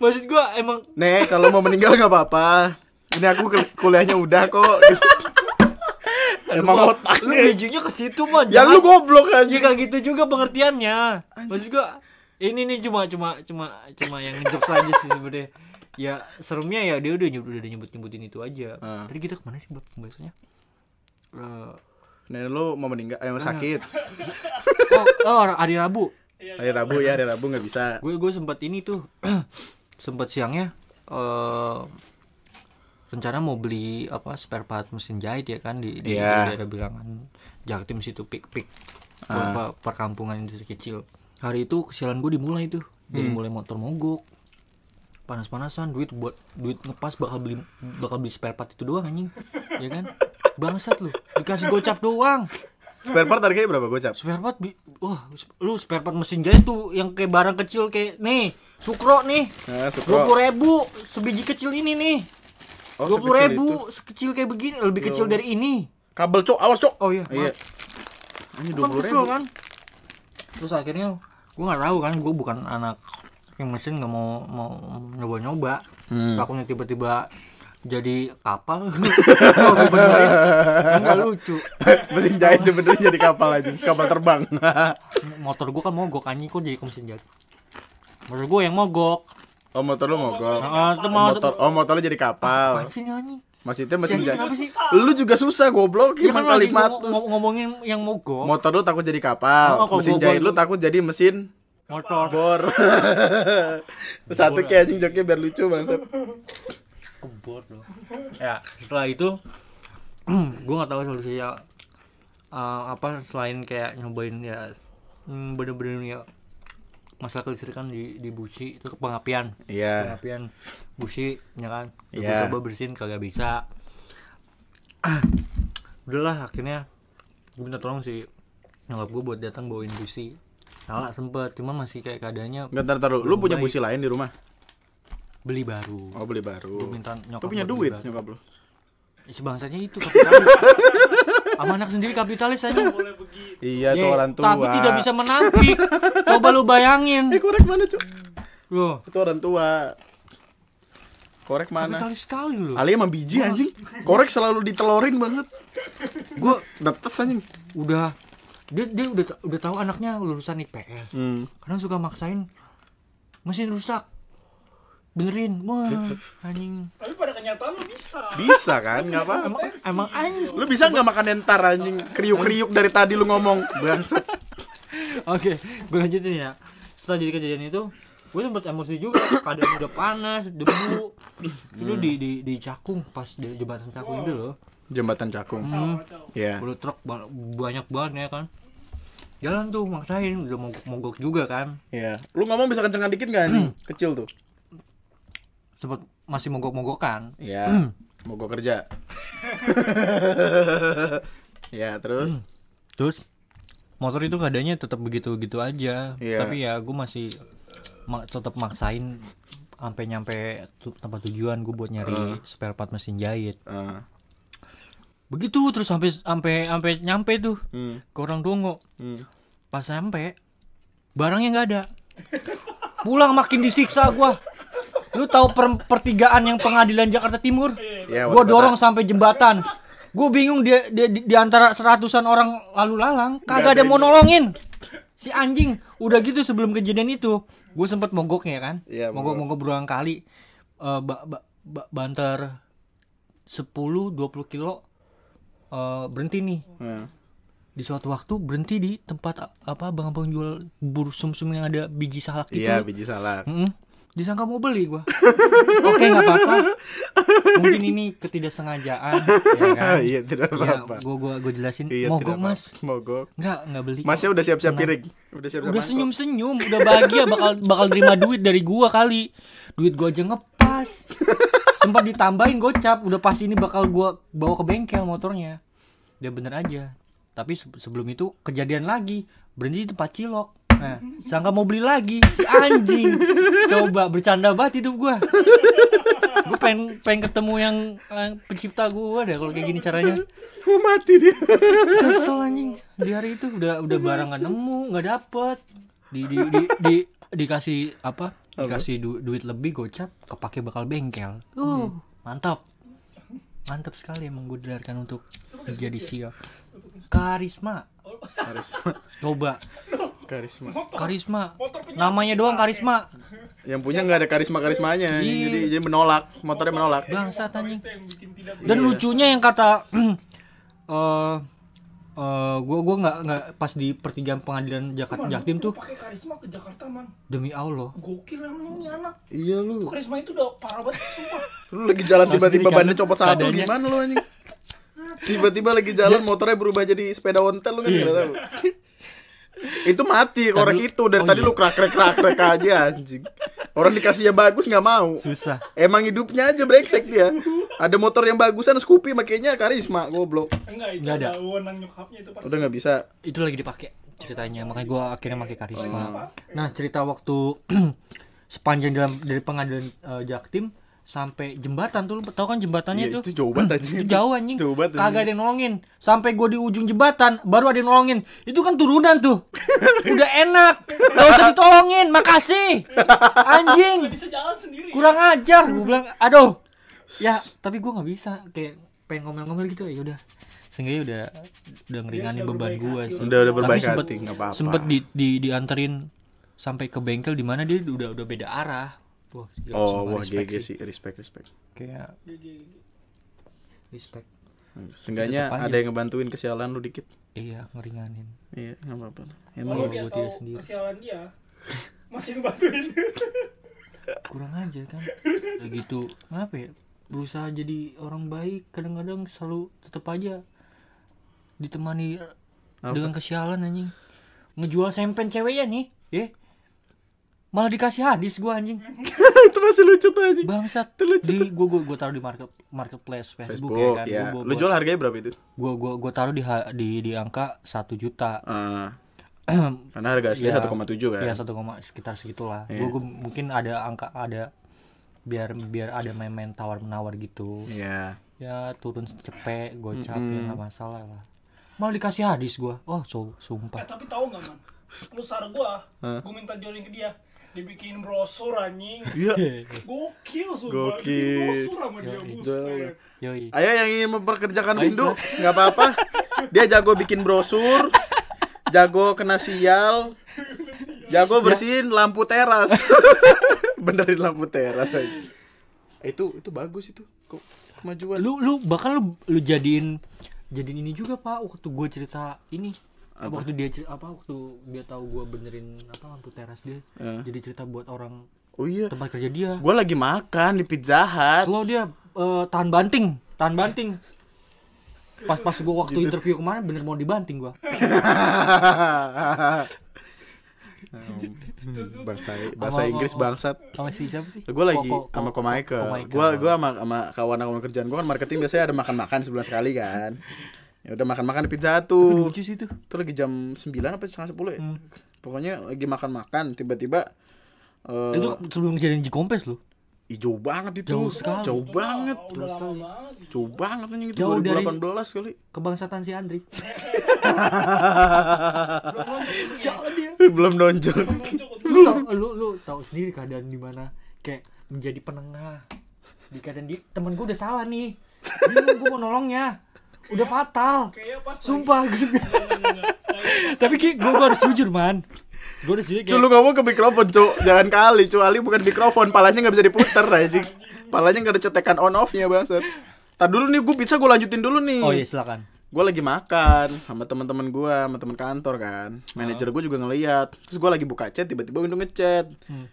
maksud gua emang nek kalau mau meninggal gak apa-apa ini aku kuliahnya udah kok Emang lu, otak lu bijinya ke situ mah. Ya lu goblok aja. Ya kayak gitu juga pengertiannya. Anjing. Maksud gua ini nih cuma cuma cuma cuma yang ngejok saja sih sebenarnya. Ya serumnya ya dia udah nyebut nyebutin itu aja. Uh. Tadi kita kemana sih buat pembahasannya? Uh, nenek lu mau meninggal eh, mau nah. sakit oh, oh hari rabu iya, hari iya. rabu ya hari rabu nggak bisa gue gue sempat ini tuh sempat siangnya uh, rencana mau beli apa spare part mesin jahit ya kan di, di iya. daerah bilangan Jatim situ pik pik uh. Ah. perkampungan industri kecil hari itu kesialan gue dimulai tuh jadi hmm. mulai motor mogok panas-panasan duit buat duit ngepas bakal beli bakal beli spare part itu doang anjing ya kan bangsat lu dikasih gocap doang spare part harganya berapa gocap spare part wah lu spare part mesin jahit tuh yang kayak barang kecil kayak nih sukro nih nah, dua puluh ribu sebiji kecil ini nih oh, dua puluh ribu sekecil kayak begini lebih Yo. kecil dari ini kabel cok awas cok oh iya, iya. ini kan dua puluh kan terus akhirnya gua nggak tahu kan gua bukan anak yang mesin nggak mau mau nyoba nyoba hmm. takutnya tiba-tiba jadi kapal ya? nggak lucu mesin jahit bener jadi kapal aja kapal terbang motor gua kan mogok anjing kok jadi mesin jahit motor gua yang mogok oh motor lu mogok oh, motor oh motor lu jadi kapal mesin anjing Maksudnya mesin jahit. Lu juga susah goblok gimana ya, kalimat ngomongin yang mogok. Motor lu takut jadi kapal. Oh, mesin jahit lu takut jadi mesin motor. Bor. Satu kayak anjing joknya biar lucu banget kebot loh ya setelah itu gue nggak tahu solusinya uh, apa selain kayak nyobain ya hmm, bener-bener ya masalah kelistrikan di di busi itu pengapian yeah. pengapian busi, ya kan yeah. coba bersihin kagak bisa udahlah akhirnya gue minta tolong si nyokap gue buat datang bawain busi salah sempet cuma masih kayak keadaannya bentar taruh lu punya baik. busi lain di rumah beli baru oh beli baru gue minta nyokap Tuh punya duit baru. nyokap lu ya, sebangsanya itu kapitalis sama anak sendiri kapitalis aja boleh begitu iya yeah, orang tua tapi tidak bisa menampik coba lu bayangin eh korek mana cok Loh. itu orang tua korek mana kapitalis sekali lu Ali emang biji gua... anjing korek selalu ditelorin banget gua dapet anjing udah dia dia udah udah tahu anaknya lulusan IPS hmm. karena suka maksain mesin rusak benerin wah anjing tapi pada kenyataan lu bisa bisa kan nggak apa emang, emang anjing lu bisa nggak makan entar anjing kriuk kriuk dari tadi lu ngomong bangsa oke gue lanjutin ya setelah jadi kejadian itu gue sempet emosi juga keadaan udah panas debu itu hmm. di di di cakung pas di jembatan cakung itu loh jembatan cakung hmm. ya yeah. Bulu truk banyak banget ya kan jalan tuh maksain udah mogok, mogok juga kan iya yeah. lu ngomong bisa kencengan dikit gak nih kecil tuh sempat masih mogok-mogokan Iya. mm. mogok kerja ya terus mm. terus motor itu keadaannya tetap begitu-begitu aja yeah. tapi ya gue masih ma tetap maksain sampai nyampe tempat tujuan gue buat nyari uh. spare part mesin jahit uh. begitu terus sampai sampai sampai nyampe tuh hmm. ke orang dongo hmm. pas sampai barangnya nggak ada pulang makin disiksa gue Lu tahu per pertigaan yang pengadilan Jakarta Timur? yeah, iya. gue iya, dorong sampai jembatan. Gue bingung dia di, di, di antara seratusan orang lalu lalang, kagak ada mau nolongin. Si anjing udah gitu sebelum kejadian itu, gue sempet mogoknya kan, yeah, mogok mogok berulang kali, uh, ba ba ba banter dua puluh kilo uh, berhenti nih. yeah. di suatu waktu berhenti di tempat apa bang bang jual bubur sumsum yang ada biji salak gitu. Iya, biji salak. Mm -hmm disangka mau beli gue, oke okay, nggak apa-apa mungkin ini ketidaksengajaan ya kan iya tidak iya, apa-apa Gue gue gue jelasin iya, mogok mas mogok nggak nggak beli masnya udah siap-siap piring udah siap-siap udah senyum-senyum udah bahagia bakal bakal terima duit dari gue kali duit gue aja ngepas sempat ditambahin gocap udah pasti ini bakal gue bawa ke bengkel motornya dia bener aja tapi sebelum itu kejadian lagi berhenti di tempat cilok Nah, sangka mau beli lagi si anjing. Coba bercanda banget hidup gua. gua pengen pengen ketemu yang eh, pencipta gua deh kalau kayak gini caranya. Mau mati dia. Kesel anjing. Di hari itu udah udah barang gak nemu, nggak dapet. Di di di, di dikasih apa? Dikasih du, duit lebih gocap, kepake bakal bengkel. Uh, hmm. mantap. Mantap sekali emang gue dilahirkan untuk menjadi sio e Karisma. Karisma. Coba karisma motor, karisma motor namanya doang karisma yang punya nggak ada karisma karismanya iya. jadi jadi menolak motornya menolak bangsa tanya dan iya. lucunya yang kata gue eh, eh, gue nggak nggak pas di pertigaan pengadilan Jakarta Jaktim tuh pakai karisma ke Jakarta man demi Allah gokil emang ini anak iya lu karisma itu udah parah banget sumpah lu lagi jalan tiba-tiba bannya copot satu gimana lu anjing tiba-tiba lagi jalan motornya berubah jadi sepeda ontel lu kan iya. yeah itu mati Tadu, korek itu dari oh tadi iya. lu krak krek krak krek aja anjing orang dikasihnya bagus nggak mau susah emang hidupnya aja brengsek dia ada motor yang bagusan Scoopy makanya karisma goblok enggak ada itu udah nggak bisa itu lagi dipakai ceritanya makanya gue akhirnya pakai karisma oh, iya. nah cerita waktu sepanjang dalam dari pengadilan uh, Jaktim sampai jembatan tuh lu tau kan jembatannya ya, tuh itu jauh banget hmm, anjing itu jauh anjing kagak ada yang nolongin sampai gue di ujung jembatan baru ada yang nolongin itu kan turunan tuh udah enak gak usah ditolongin makasih anjing bisa jalan sendiri kurang ajar gue bilang aduh ya tapi gue nggak bisa kayak pengen ngomel-ngomel gitu ya udah sehingga udah udah ngeringanin beban gue sih udah udah tapi sempet, hati, sempet di, di dianterin sampai ke bengkel di mana dia udah udah beda arah Wah, oh, wah GG sih. sih, respect, respect. Kayak Respect. Seenggaknya ada yang ngebantuin kesialan lu dikit. Iya, ngeringanin. Iya, enggak apa-apa. Iya, Emang oh, dia sendiri. kesialan dia. Masih ngebantuin. Kurang aja kan. Begitu. Ya Ngapa ya? Berusaha jadi orang baik, kadang-kadang selalu tetap aja ditemani apa? dengan kesialan anjing. Ngejual sempen ceweknya nih, Eh? Malah dikasih hadis gua anjing. itu masih lucu tuh aja. Bangsat. Itu lucu. Di gua gua gua taruh di market marketplace Facebook, ya Facebook ya kan. Ya. Gua, gua, Lu jual harganya berapa itu? Gua gua gua taruh di di di angka satu juta. Uh. Karena harga asli iya. koma tujuh kan. Iya, koma sekitar segitulah. Yeah. Gua, mungkin ada angka ada biar biar ada main-main tawar-menawar gitu. Iya. Yeah. Ya turun cepet, gue mm -hmm. nggak masalah lah. Malah dikasih hadis gue, Oh, so, sumpah. Eh, tapi tahu nggak man? Lu sar gue huh? gue minta jualin ke dia dibikin brosur anjing. Iya. Gokil sumpah. Gokil. Bikin brosur sama dia buset. Ayo yang ingin memperkerjakan Windu, nggak apa-apa. Dia jago bikin brosur, jago kena sial, jago ya. bersihin lampu teras. Benerin lampu teras aja. Eh, itu itu bagus itu. Kok kemajuan. Lu lu bakal lu, lu jadiin jadiin ini juga, Pak, waktu gue cerita ini apa? waktu dia apa waktu dia tahu gue benerin apa lampu teras dia uh. jadi cerita buat orang oh iya tempat kerja dia gue lagi makan di pizza hut selalu dia uh, tahan banting tahan banting pas-pas gue waktu gitu. interview kemarin bener mau dibanting gue Um, bangsa bahasa Inggris bangsat. Sama si siapa sih? Gue lagi sama Komaika. Gue gue sama sama kawan-kawan kerjaan gue kan marketing biasanya ada makan-makan sebulan sekali kan ya udah makan makan di pizza tuh lucu sih itu lagi jam 9 apa setengah sepuluh ya? hmm. pokoknya lagi makan makan tiba-tiba uh, itu sebelum kejadian kompes loh Ih, jauh banget itu jauh sekali jauh banget terus jauh banget anjing itu jauh 2018 kali kebangsatan si Andri jauh dia belum nonjol lu, lu lu tahu sendiri keadaan di mana kayak menjadi penengah di keadaan di temen gue udah salah nih gue mau nolongnya Kaya, udah fatal. Sumpah. Tapi gue harus jujur, man. Gue harus jujur. Culu ngomong ke mikrofon, cu Jangan kali, cu Ali bukan mikrofon, palanya nggak bisa diputar aja palanya nggak ada cetekan on off-nya, bang set Tar dulu nih, gue bisa gue lanjutin dulu nih. Oh iya, silakan. Gue lagi makan sama teman-teman gue, sama teman kantor kan. Manajer oh. gue juga ngeliat. Terus gue lagi buka chat, tiba-tiba gue ngechat. Hmm.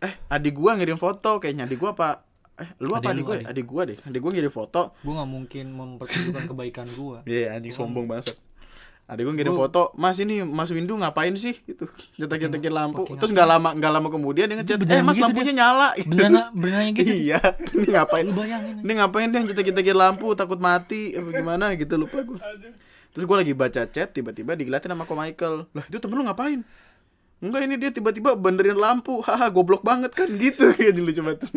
Eh, adik gue ngirim foto, kayaknya adik gue apa eh lu apa adik, gue adik. gue deh adik gue ngirim foto gue nggak mungkin mempertunjukkan kebaikan gue iya yeah, anjing sombong banget adik gue ngirim gua... foto mas ini mas Windu ngapain sih gitu nyetek nyetakin lampu terus nggak lama nggak lama kemudian dia ngechat eh mas gitu lampunya dia. nyala benar beneran beneran gitu iya ini ngapain lu bayangin ini ngapain dia nyetek nyetakin lampu takut mati apa gimana gitu lupa gue terus gue lagi baca chat tiba-tiba digelatin sama ko Michael lah itu temen lu ngapain enggak ini dia tiba-tiba benerin lampu haha goblok banget kan gitu ya coba banget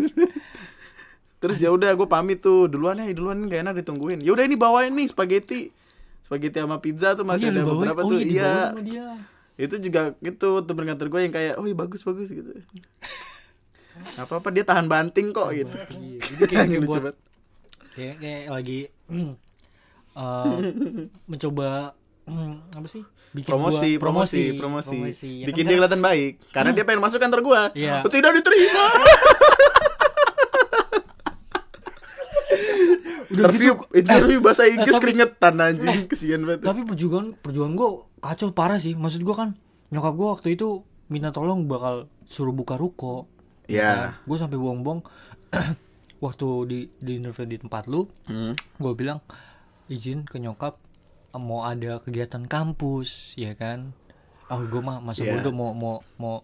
terus ya udah gue pamit tuh duluan ya duluan gak enak ditungguin ya udah ini bawain nih spaghetti spaghetti sama pizza tuh masih iya, ada bawain. beberapa oh tuh iya, iya. itu juga gitu temen kantor gue yang kayak oh iya bagus bagus gitu Gak apa-apa dia tahan banting kok gitu. Iya, kayak, kayak kayak, lagi uh, mencoba apa sih? Bikin promosi, gua, promosi, promosi, promosi. promosi. Ya, kan? Bikin kan, dia kelihatan baik karena hmm. dia pengen masuk kantor gua. Iya. Tidak diterima. Udah interview, gitu. interview eh, bahasa eh, Inggris eh, tapi, keringetan anjing, eh, kesian banget. Tapi perjuangan perjuangan gue kacau parah sih. Maksud gue kan nyokap gue waktu itu minta tolong bakal suruh buka ruko. Iya. Yeah. Nah, gue sampai buang-buang waktu di di interview di tempat lu, hmm. gue bilang izin ke nyokap mau ada kegiatan kampus, ya kan? Oh ah, gue mah masa yeah. bodoh mau mau mau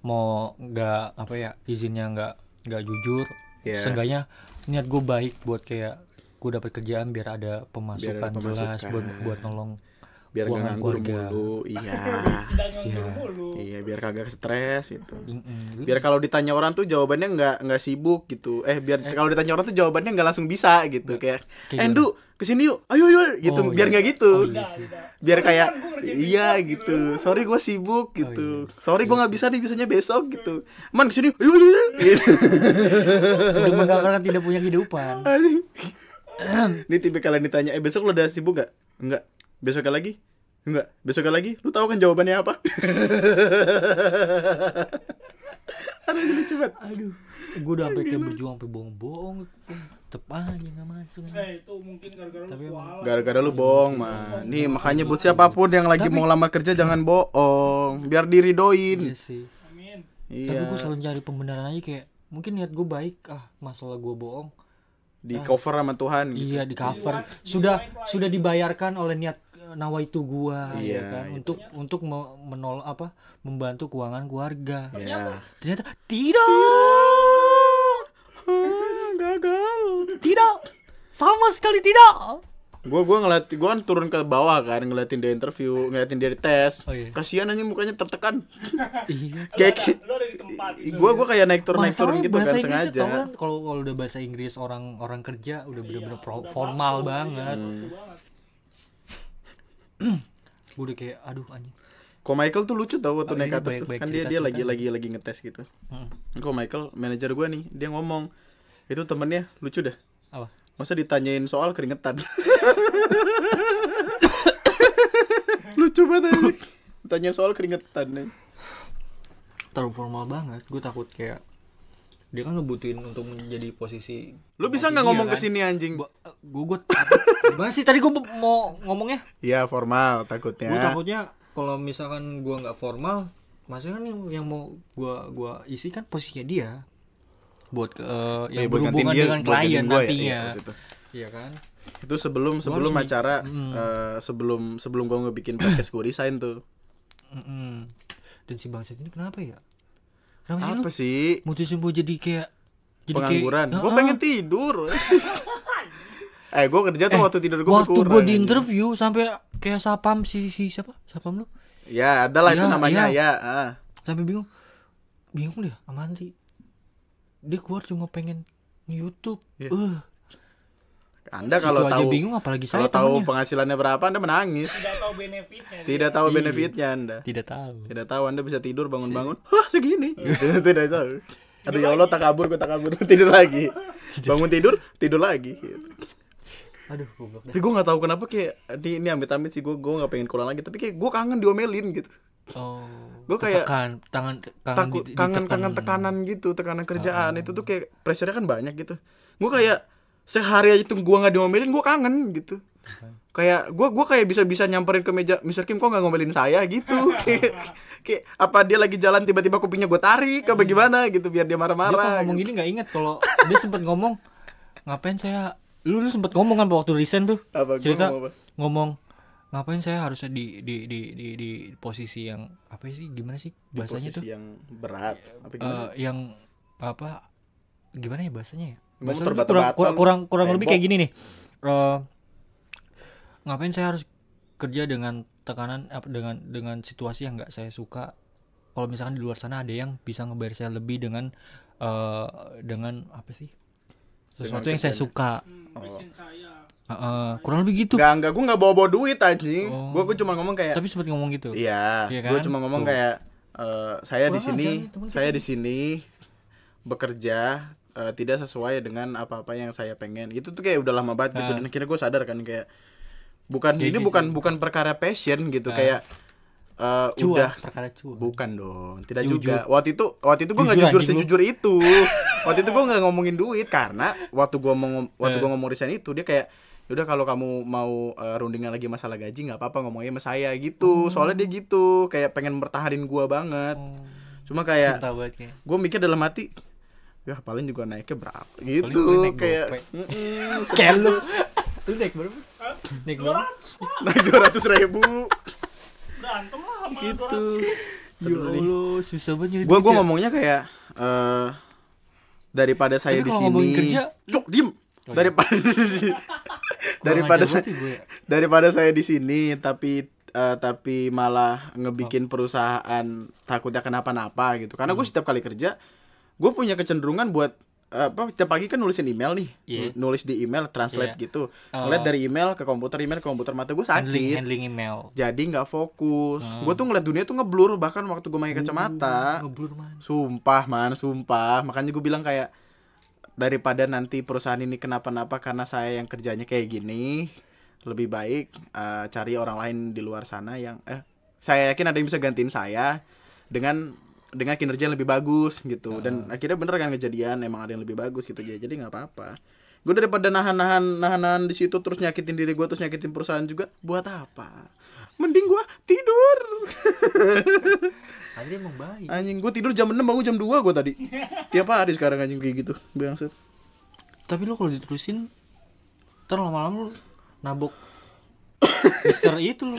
mau nggak apa ya izinnya nggak nggak jujur yeah. seenggaknya niat gue baik buat kayak gue dapat kerjaan biar ada pemasukan, biar ada jelas buat buat nolong biar gak nganggur mulu iya iya iya biar kagak stres itu, biar kalau ditanya orang tuh jawabannya nggak nggak sibuk gitu eh biar eh. kalau ditanya orang tuh jawabannya nggak langsung bisa gitu kayak, Endu eh, kesini yuk ayo yuk gitu oh, iya. biar nggak gitu oh, iya biar kayak kan iya gitu. gitu sorry gue sibuk oh, gitu iya. sorry gue nggak bisa nih bisanya besok gitu man kesini ayo yuk gitu. sudah menggambarkan tidak punya kehidupan ini tipe kalian ditanya, eh besok lo udah sibuk gak? Enggak. Besok lagi? Enggak. Besok lagi? Lu tau kan jawabannya apa? Aduh, jadi cepet Aduh, gue udah sampai kayak berjuang sampai bohong-bohong. aja gak masuk. Eh, itu mungkin gara-gara Tapi lu Gara-gara lu bohong, man. Nih, iya. makanya buat siapapun yang lagi mau lamar kerja jangan bohong. Biar diridoin. Iya sih. Iya. Tapi gue selalu cari pembenaran aja kayak mungkin niat gue baik ah masalah gue bohong di ah. cover sama Tuhan gitu. Iya, di cover. Sudah sudah dibayarkan oleh niat eh, itu gua ya iya, ya kan itu. Iya. untuk untuk menol apa membantu keuangan keluarga. Iya. Ternyata tidak. Gagal. Tidak. Sama sekali tidak gue gue ngeliat gue kan turun ke bawah kan ngeliatin dia interview ngeliatin dia di tes oh, iya. kasihan aja mukanya tertekan iya kayak lu ada, gue gue kayak naik turun naik turun gitu kan sengaja kalau kalau udah bahasa Inggris orang orang kerja udah iya, bener-bener iya, pro, udah formal iya, banget, iya, udah kayak aduh anjing kok Michael tuh lucu tau waktu oh, naik iya, atas baik, tuh. Baik, kan dia dia lagi lagi lagi ngetes gitu. Hmm. Kok Michael manajer gue nih, dia ngomong itu temennya lucu dah. Apa? Masa ditanyain soal keringetan? Lucu banget ini. Ditanyain soal keringetan nih. Terlalu formal banget. Gue takut kayak dia kan ngebutuhin untuk menjadi posisi lu bisa nggak ngomong kan? kesini anjing gue eh, gue gimana sih tadi gue mau ngomongnya iya formal takutnya gue takutnya kalau misalkan gue nggak formal maksudnya kan yang, yang mau gue gua isi kan posisinya dia buat uh, yang ya, berhubungan dia, dengan klien ya, nantinya. Ya, iya, iya kan? Itu sebelum sebelum acara mm. uh, sebelum sebelum gua ngebikin podcast gua resign tuh. Mm Dan si bangsat ini kenapa ya? Kenapa Apa sih? Mutusin gua jadi kayak jadi pengangguran. Kayak, gua uh pengen tidur. eh, gua kerja tuh eh, waktu tidur gua Waktu gua di interview aja. sampai kayak sapam si, si siapa? Sapam lu? Ya, adalah ya, itu iya, namanya ya. ya. Ah. Sampai bingung. Bingung dia, Amandri dia keluar cuma pengen YouTube yeah. Iya. uh. Anda kalau tahu bingung apalagi saya kalau tahu penghasilannya berapa Anda menangis. Tidak tahu benefitnya. Tidak tahu iya. benefitnya Anda. Tidak tahu. Tidak tahu Anda bisa tidur bangun-bangun, hah segini. Iya. Tidak tahu. Aduh ya Allah tak kabur, gue tak kabur, tidur lagi. Bangun tidur, tidur lagi. Aduh, goblok. Tapi gue gak tahu kenapa kayak di ini amit-amit sih gue gue gak pengen kuliah lagi, tapi kayak gue kangen diomelin gitu oh gue kayak tekan, tangan kangen takut di, kangen kangen tekanan gitu tekanan kerjaan oh. itu tuh kayak pressurenya kan banyak gitu gue kayak sehari aja tuh gue nggak diomelin gue kangen gitu kayak gue gua kayak bisa bisa nyamperin ke meja Mister Kim kok nggak ngomelin saya gitu kayak, apa dia lagi jalan tiba-tiba kupingnya gue tarik apa iya. gimana gitu biar dia marah-marah dia ngomong gitu. gini nggak inget kalau dia sempet ngomong ngapain saya lu lu sempet ngomong kan waktu recent tuh apa, cerita ngomong, apa? ngomong ngapain saya harusnya di di di di, di posisi yang apa sih gimana sih bahasanya tuh yang berat apa gimana? Uh, yang apa gimana ya bahasanya ya bahasa kurang, kurang kurang kurang lebih kayak gini nih uh, ngapain saya harus kerja dengan tekanan apa dengan dengan situasi yang nggak saya suka kalau misalkan di luar sana ada yang bisa ngebayar saya lebih dengan uh, dengan apa sih sesuatu yang saya suka hmm, oh. Uh, kurang lebih gitu. Gak, enggak, gue gak bawa-bawa duit aja Oh. Gue, gue cuma ngomong kayak. Tapi sempat ngomong gitu. Iya. iya kan? Gue cuma ngomong Tuh. kayak uh, saya di sini, gitu, saya di sini bekerja uh, tidak sesuai dengan apa-apa yang saya pengen. Itu tuh kayak udah lama banget gitu. Ah. Dan akhirnya gue sadar kan kayak bukan kayak ini gitu. bukan bukan perkara passion gitu uh. kayak uh, eh, cua, udah perkara cua. bukan dong tidak jujur. juga waktu itu waktu itu gue nggak jujur, gak jujur sejujur itu waktu itu gue nggak ngomongin duit karena waktu gue mau waktu ah. gue ngomong resign itu dia kayak udah kalau kamu mau uh, rundingan lagi masalah gaji nggak apa-apa ngomongnya sama saya gitu hmm. soalnya dia gitu kayak pengen bertaharin gua banget hmm. cuma kayak gue mikir dalam hati ya paling juga naiknya berapa gitu kayak kayak lu lu naik berapa naik berapa naik dua ratus ribu berantem lah sama gitu ya allah susah banget gue gue ya. ngomongnya kayak uh, daripada saya di sini kerja, cok diem Oh, daripada iya. daripada saya, ya. daripada saya di sini tapi uh, tapi malah ngebikin oh. perusahaan takutnya kenapa-napa gitu. Karena hmm. gue setiap kali kerja gue punya kecenderungan buat eh, apa setiap pagi kan nulisin email nih yeah. nulis di email translate yeah. gitu oh. ngeliat dari email ke komputer email ke komputer mata gue sakit handling, handling email jadi nggak fokus hmm. gue tuh ngeliat dunia tuh ngeblur bahkan waktu gue main hmm, kacamata uh, ngeblur man sumpah man sumpah makanya gue bilang kayak daripada nanti perusahaan ini kenapa-napa karena saya yang kerjanya kayak gini lebih baik uh, cari orang lain di luar sana yang eh saya yakin ada yang bisa gantiin saya dengan dengan kinerja yang lebih bagus gitu uh. dan akhirnya bener kan kejadian emang ada yang lebih bagus gitu ya jadi nggak apa-apa gue daripada nahan-nahan nahan-nahan di situ terus nyakitin diri gue terus nyakitin perusahaan juga buat apa mending gua tidur Adri emang baik anjing gua tidur jam 6 bangun jam 2 gua tadi tiap hari sekarang anjing kayak gitu bangsat tapi lo kalau diterusin ntar lama-lama lu nabok Mister itu lu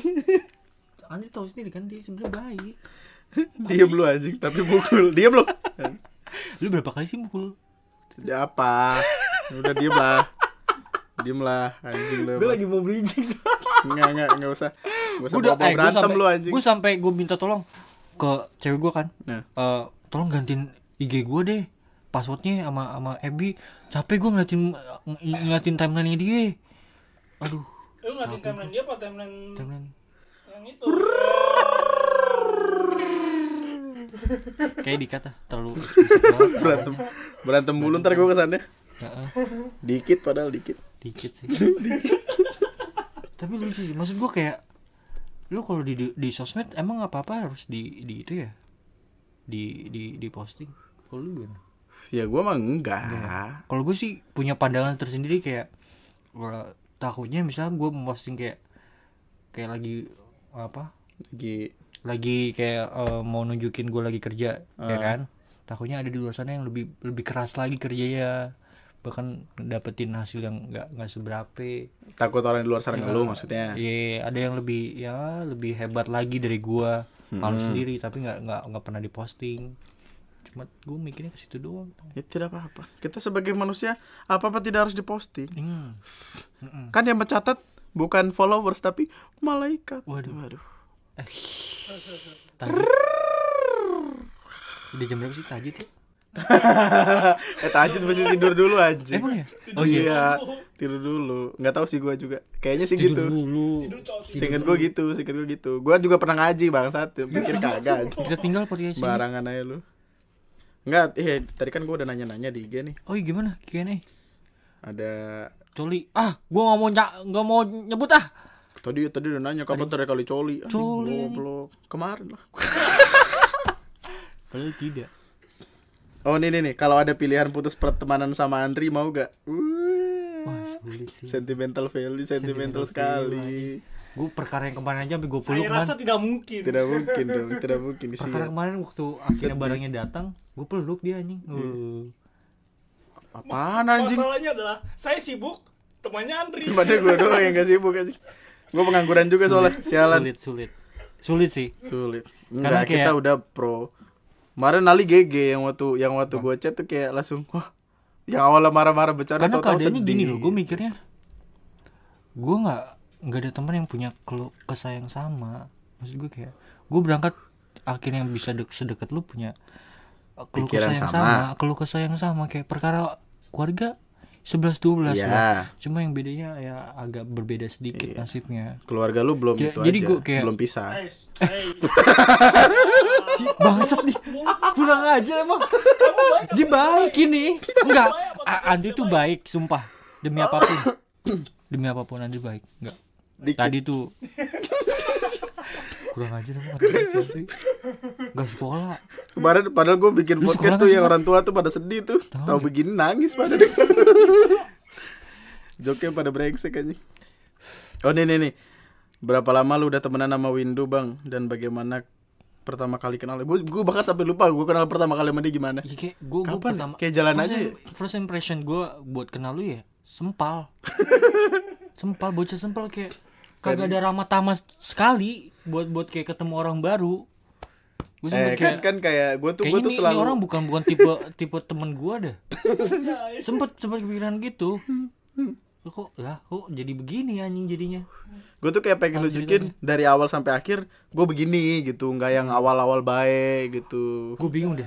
Anjir tahu sendiri kan dia sebenarnya baik dia belum anjing tapi mukul dia belum lu berapa kali sih mukul tidak apa udah dia, lah Diem lah anjing lu. Gue lagi mau bridging. Enggak enggak enggak usah. Gak usah udah, eh, berantem sampe, lu anjing. Gue sampai gue minta tolong ke cewek gue kan. Nah. Uh, tolong gantiin IG gue deh passwordnya sama sama Ebi capek gue ngeliatin ngeliatin timelinenya dia aduh lu ngeliatin timeline dia apa timeline timeline yang itu kayak dikata terlalu berantem berantem mulu ntar gue kesannya dikit padahal dikit dikit sih tapi lucu sih maksud gue kayak lu kalau di, di di sosmed emang apa apa harus di di itu ya di di di posting kalau lu gimana ya gue mah enggak, ya? kalau gue sih punya pandangan tersendiri kayak takutnya misalnya gue memposting kayak kayak lagi apa lagi lagi kayak uh, mau nunjukin gue lagi kerja uh. ya ah. kan takutnya ada di luar sana yang lebih lebih keras lagi kerjanya bahkan dapetin hasil yang nggak nggak seberapa takut orang di luar sana ngeluh maksudnya iya ada yang lebih ya lebih hebat lagi dari gua malu hmm. sendiri tapi nggak nggak nggak pernah diposting cuma gua mikirnya ke situ doang ya tidak apa-apa kita sebagai manusia apa apa tidak harus diposting iya. kan yang mencatat bukan followers tapi malaikat waduh waduh eh. udah jam berapa sih tajid ya eh tajud mesti tidur dulu anjing. Emang ya? Oh iya. Tidur dulu. Enggak tahu sih gua juga. Kayaknya sih tidur gitu. Dulu. Singkat gua gitu, singkat gua gitu. Gua juga pernah ngaji bang saat iya, Mikir kagak. Kita tinggal pergi sih Barangan aja lu. Enggak, eh iya, tadi kan gua udah nanya-nanya di IG nih. Oh, iya gimana? nih. Eh. Ada Coli. Ah, gua nggak mau nggak mau nyebut ah. Tadi tadi udah nanya kapan terakhir kali coli. Coli. Goblok. Kemarin lah. Padahal tidak. Oh ini nih, nih. kalau ada pilihan putus pertemanan sama Andri mau gak? Wuh. Wah sulit sih. Sentimental value, sentimental, sentimental sekali. Gue perkara yang kemarin aja sampai gue peluk. Saya rasa tidak mungkin. Tidak mungkin dong, tidak mungkin sih. Perkara kemarin waktu akhirnya barangnya datang, gue peluk dia anjing. Uh. Apaan anjing? Masalahnya adalah saya sibuk, temannya Andri. Temannya gue doang yang gak sibuk anjing. Gue pengangguran juga sulit, soalnya. Sialan. Sulit, sulit. Sulit sih. Sulit. Enggak, Karena kayak... kita udah pro Kemarin Nali GG yang waktu yang waktu gue chat tuh kayak langsung wah yang awalnya marah-marah bercanda Karena keadaannya gini loh, gue mikirnya gue nggak nggak ada teman yang punya kelu kesayang sama. Maksud gue kayak gue berangkat akhirnya bisa dek sedekat lu punya eh, kelu kesah yang sama. sama, keluh sama kayak perkara keluarga sebelas dua belas iya. lah. Cuma yang bedanya ya agak berbeda sedikit yeah. nasibnya. Keluarga lu belum ja, itu jadi aja. gua kayak belum pisah. si bangsat nih. Pulang aja emang. Dia baik ini. Enggak. Andi tuh baik, sumpah. Demi apapun. Demi apapun Andi baik. Enggak. Tadi tuh kurang aja emang gak sekolah Kemarin padahal gue bikin Lu podcast tuh yang orang tua tuh pada sedih tuh. tau ya? begini nangis pada deh. Joknya pada brengsek aja. Oh nih nih nih. Berapa lama lu udah temenan sama Windu bang dan bagaimana pertama kali kenal? Gue gue bahkan sampai lupa gue kenal pertama kali sama dia gimana? Iya, ya, kayak gue gue pertama kayak jalan first aja. Ya? first impression gue buat kenal lu ya sempal, sempal bocah sempal kayak kan kagak ada ramah tamas sekali buat buat kayak ketemu orang baru Gue eh, kan- kayak, kan kan kayak gue tuh gue tuh selalu ini orang bukan bukan tipe tipe temen gue deh sempet sempet kepikiran gitu. Kok lah kok jadi begini anjing jadinya. Gue tuh kayak pengen nunjukin dari awal sampai akhir gue begini gitu, nggak yang hmm. awal-awal baik gitu. Gue bingung deh.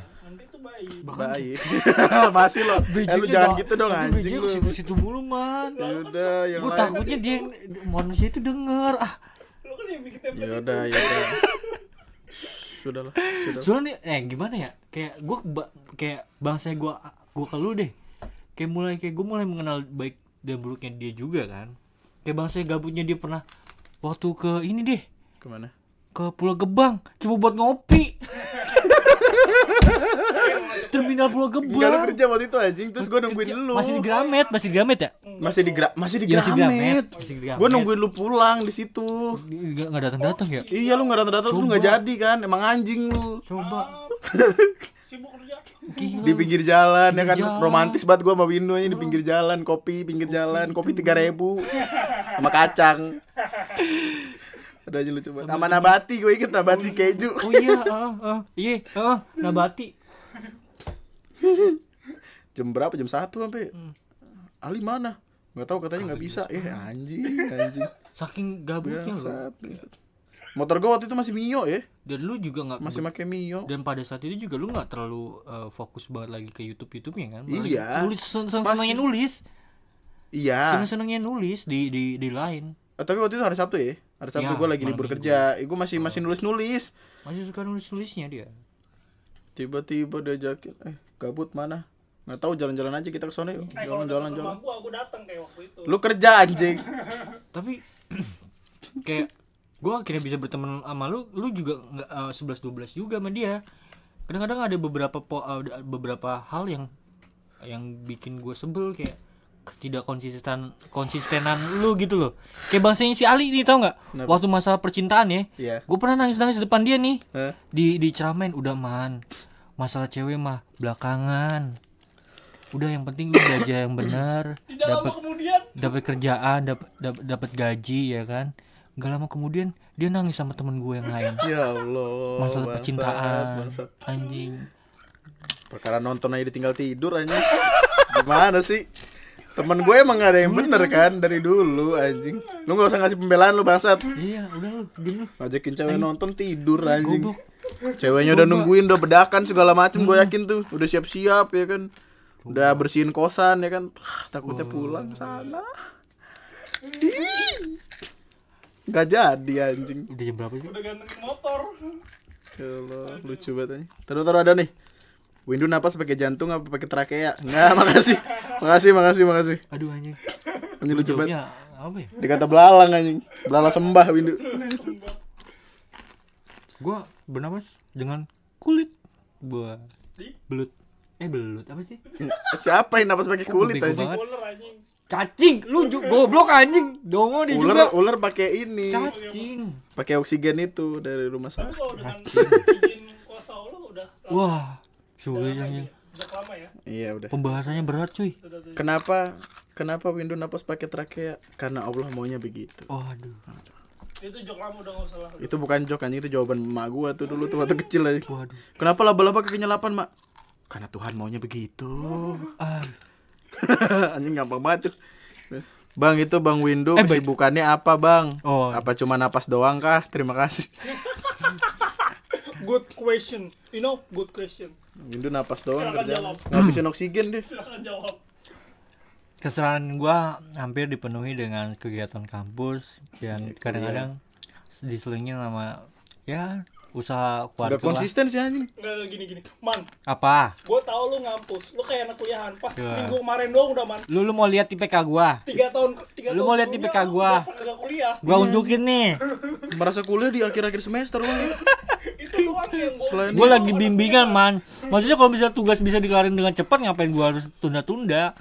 Baik. Baik. Masih lo. Eh, lu jangan gitu dong anjing. Lu situ-situ mulu, Man. Kan ya udah, yang Gue takutnya dia manusia itu denger. Ah. Lu kan yang bikin tempe. Ya udah, ya udah. sudahlah sudah soalnya eh gimana ya kayak gue ba kayak bahasa gue gue ke lu deh kayak mulai kayak gue mulai mengenal baik dan buruknya dia juga kan kayak bahasa gabutnya dia pernah waktu ke ini deh kemana ke Pulau Gebang cuma buat ngopi Terminal Pulau Gebang. Enggak kerja waktu itu anjing, terus gue nungguin kerja. lu. Masih di Gramet, masih di Gramet ya? Iya. Masih di gra masih di Gramet. Ya, masih di Gramet. Masih Gua nungguin lu pulang di situ. Enggak enggak datang-datang ya? Iya, lu enggak datang-datang lu enggak jadi kan. Emang anjing lu. Coba. Gila. Di pinggir jalan ya pinggir ya kan jalan. romantis banget gua sama Windu di pinggir jalan, kopi pinggir kopi. jalan, kopi tiga ribu sama kacang. Udah aja lucu banget. Sama Nabati gue inget Nabati oh, iya. keju. Oh iya, oh, oh, iya, oh, Nabati. jam berapa? Jam satu sampai. Hmm. Ali mana? Gak tahu katanya nggak bisa. Eh anjing, anjing. Saking gabutnya loh. Motor gue waktu itu masih Mio ya. Dan lu juga nggak masih pakai Mio. Dan pada saat itu juga lu nggak terlalu uh, fokus banget lagi ke YouTube YouTube ya kan? Malah iya. Nulis seneng senengnya nulis. Iya. Seneng senengnya nulis di di di lain. Oh, tapi waktu itu hari Sabtu ya. Hari Sabtu ya, gue lagi libur minggu. kerja. Eh, gue masih masih nulis-nulis. Masih suka nulis-nulisnya dia. Tiba-tiba diajakin, eh gabut mana? Nggak tahu jalan-jalan aja kita ke sana iya. eh, jalan-jalan jalan. Gua, aku datang kayak waktu itu. Lu kerja anjing. tapi kayak gue akhirnya bisa berteman sama lu lu juga nggak eh, sebelas dua belas juga sama dia kadang-kadang ada beberapa po, uh, beberapa hal yang yang bikin gue sebel kayak ketidak konsisten konsistenan lu gitu loh kayak bangsanya si Ali nih tau nggak waktu masalah percintaan ya yeah. gue pernah nangis nangis depan dia nih huh? di di ceramain udah man masalah cewek mah belakangan udah yang penting lu belajar yang benar dapat dapat kerjaan dapat dapat gaji ya kan Gak lama kemudian dia nangis sama temen gue yang lain ya Allah masalah bangsa, percintaan bangsa. anjing perkara nonton aja ditinggal tidur aja gimana sih Temen gue emang gak ada yang bener kan dari dulu anjing. Lu gak usah ngasih pembelaan lu bangsat. Iya, udah lu, diem lu. Ngajakin cewek nonton tidur anjing. Ceweknya udah nungguin, udah bedakan segala macem gue hmm. yakin tuh. Udah siap-siap ya kan. Udah bersihin kosan ya kan. Takutnya oh. pulang sana. Gak jadi anjing. Udah jam berapa sih? Udah gantengin motor. Ya Allah, lucu banget anjing. Taruh-taruh ada nih. Windu napas pakai jantung apa pakai trakea? Enggak, makasih. makasih, makasih, makasih. Aduh anjing. Anjing lucu banget. Apa ya? Dikata belalang anjing. Belalang sembah Windu. Gua bernapas dengan kulit gua. Belut. Eh belut apa sih? Siapa yang napas pakai kulit oh, anjing? Cacing, lu goblok anjing. Dongo di ular, juga. Ular pakai ini. Cacing. Pakai oksigen itu dari rumah sakit. Wah. Wah lama ya? Iya udah. Pembahasannya berat cuy. Kenapa kenapa window napas pakai trakea? Ya? Karena Allah maunya begitu. Oh aduh. Itu jok lama udah nggak usah lah. Itu bukan jok anjing itu jawaban emak gua tuh dulu tuh waktu kecil aja. Waduh. Kenapa laba-laba kakinya 8, Mak? Karena Tuhan maunya begitu. Ah. anjing gampang banget tuh. Bang itu Bang Windu, eh, kesibukannya apa Bang? Oh. Apa cuma napas doang kah? Terima kasih. good question. You know, good question. Windu napas doang kerjaan. Ngabisin oksigen deh. Silahkan jawab. Kesalahan hampir dipenuhi dengan kegiatan kampus dan iya, kadang-kadang diselingin sama ya usaha kuat udah konsisten sih anjing enggak gini gini man apa gue tau lu ngampus lu kayak anak kuliahan pas yeah. minggu kemarin doang udah man lu lu mau lihat di PK gua tiga tahun tiga lu mau lihat PK gua kuliah gua unjukin nih merasa kuliah di akhir akhir semester lu itu doang yang gue gua lagi bimbingan man maksudnya kalau bisa tugas bisa dikelarin dengan cepat ngapain gua harus tunda tunda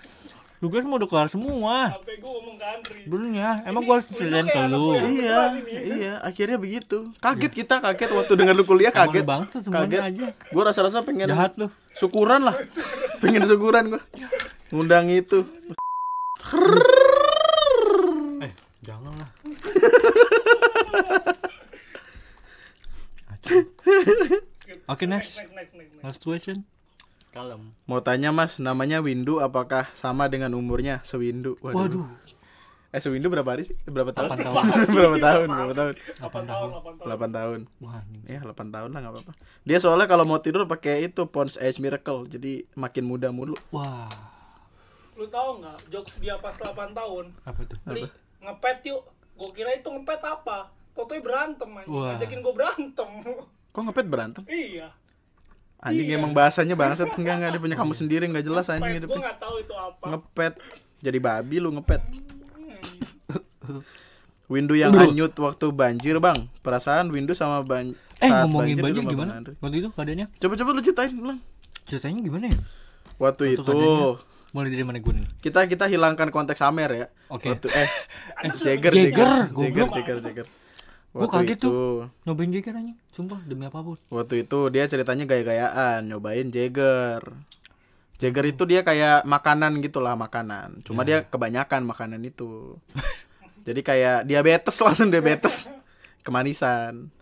tugas mau udah kelar semua sampai gue ya? emang gue harus ceritain ke lu iya iya akhirnya begitu kaget iya. kita kaget waktu dengar lu kuliah kaget bangsa kaget aja gue rasa-rasa pengen jahat lu syukuran lah pengen syukuran gue ngundang itu eh jangan lah Okay, next. Next, next, next, next. Last question. Kalem. Mau tanya Mas, namanya Windu apakah sama dengan umurnya sewindu? Waduh. Waduh. Eh sewindu berapa hari sih? Berapa tahun? 8 tahun. berapa tahun? Berapa tahun? 8 tahun. 8 tahun. Wah, ini. Ya, 8 tahun lah nggak apa-apa. Dia soalnya kalau mau tidur pakai itu Pons Age Miracle. Jadi makin muda mulu. Wah. Lu tahu nggak jokes dia pas delapan tahun? Apa tuh? Li, ngepet yuk. Gue kira itu ngepet apa? Totoy berantem anjing. Ngajakin gue berantem. Kok ngepet berantem? Iya. Anjing iya. emang bahasanya bangsat enggak enggak dia punya kamu sendiri enggak jelas ngepet. anjing itu. Gua enggak tahu itu apa. Ngepet. Jadi babi lu ngepet. Hmm. Windu yang Udah. hanyut waktu banjir, Bang. Perasaan Windu sama ban Eh, ngomongin banjir, banjir gimana? Bang waktu itu keadaannya? Coba-coba lu ceritain, Bang. Ceritanya gimana ya? Waktu, waktu itu keadaannya mulai dari mana gue nih? Kita kita hilangkan konteks Amer ya. Oke. Okay. eh, eh Jagger, Jagger, Jagger, Jagger, Jagger. Gue kaget itu, tuh nyobain Jagger anjing, sumpah demi apapun. Waktu itu dia ceritanya gaya-gayaan nyobain Jagger. Jagger itu dia kayak makanan gitulah makanan. Cuma yeah. dia kebanyakan makanan itu. Jadi kayak diabetes langsung diabetes, kemanisan.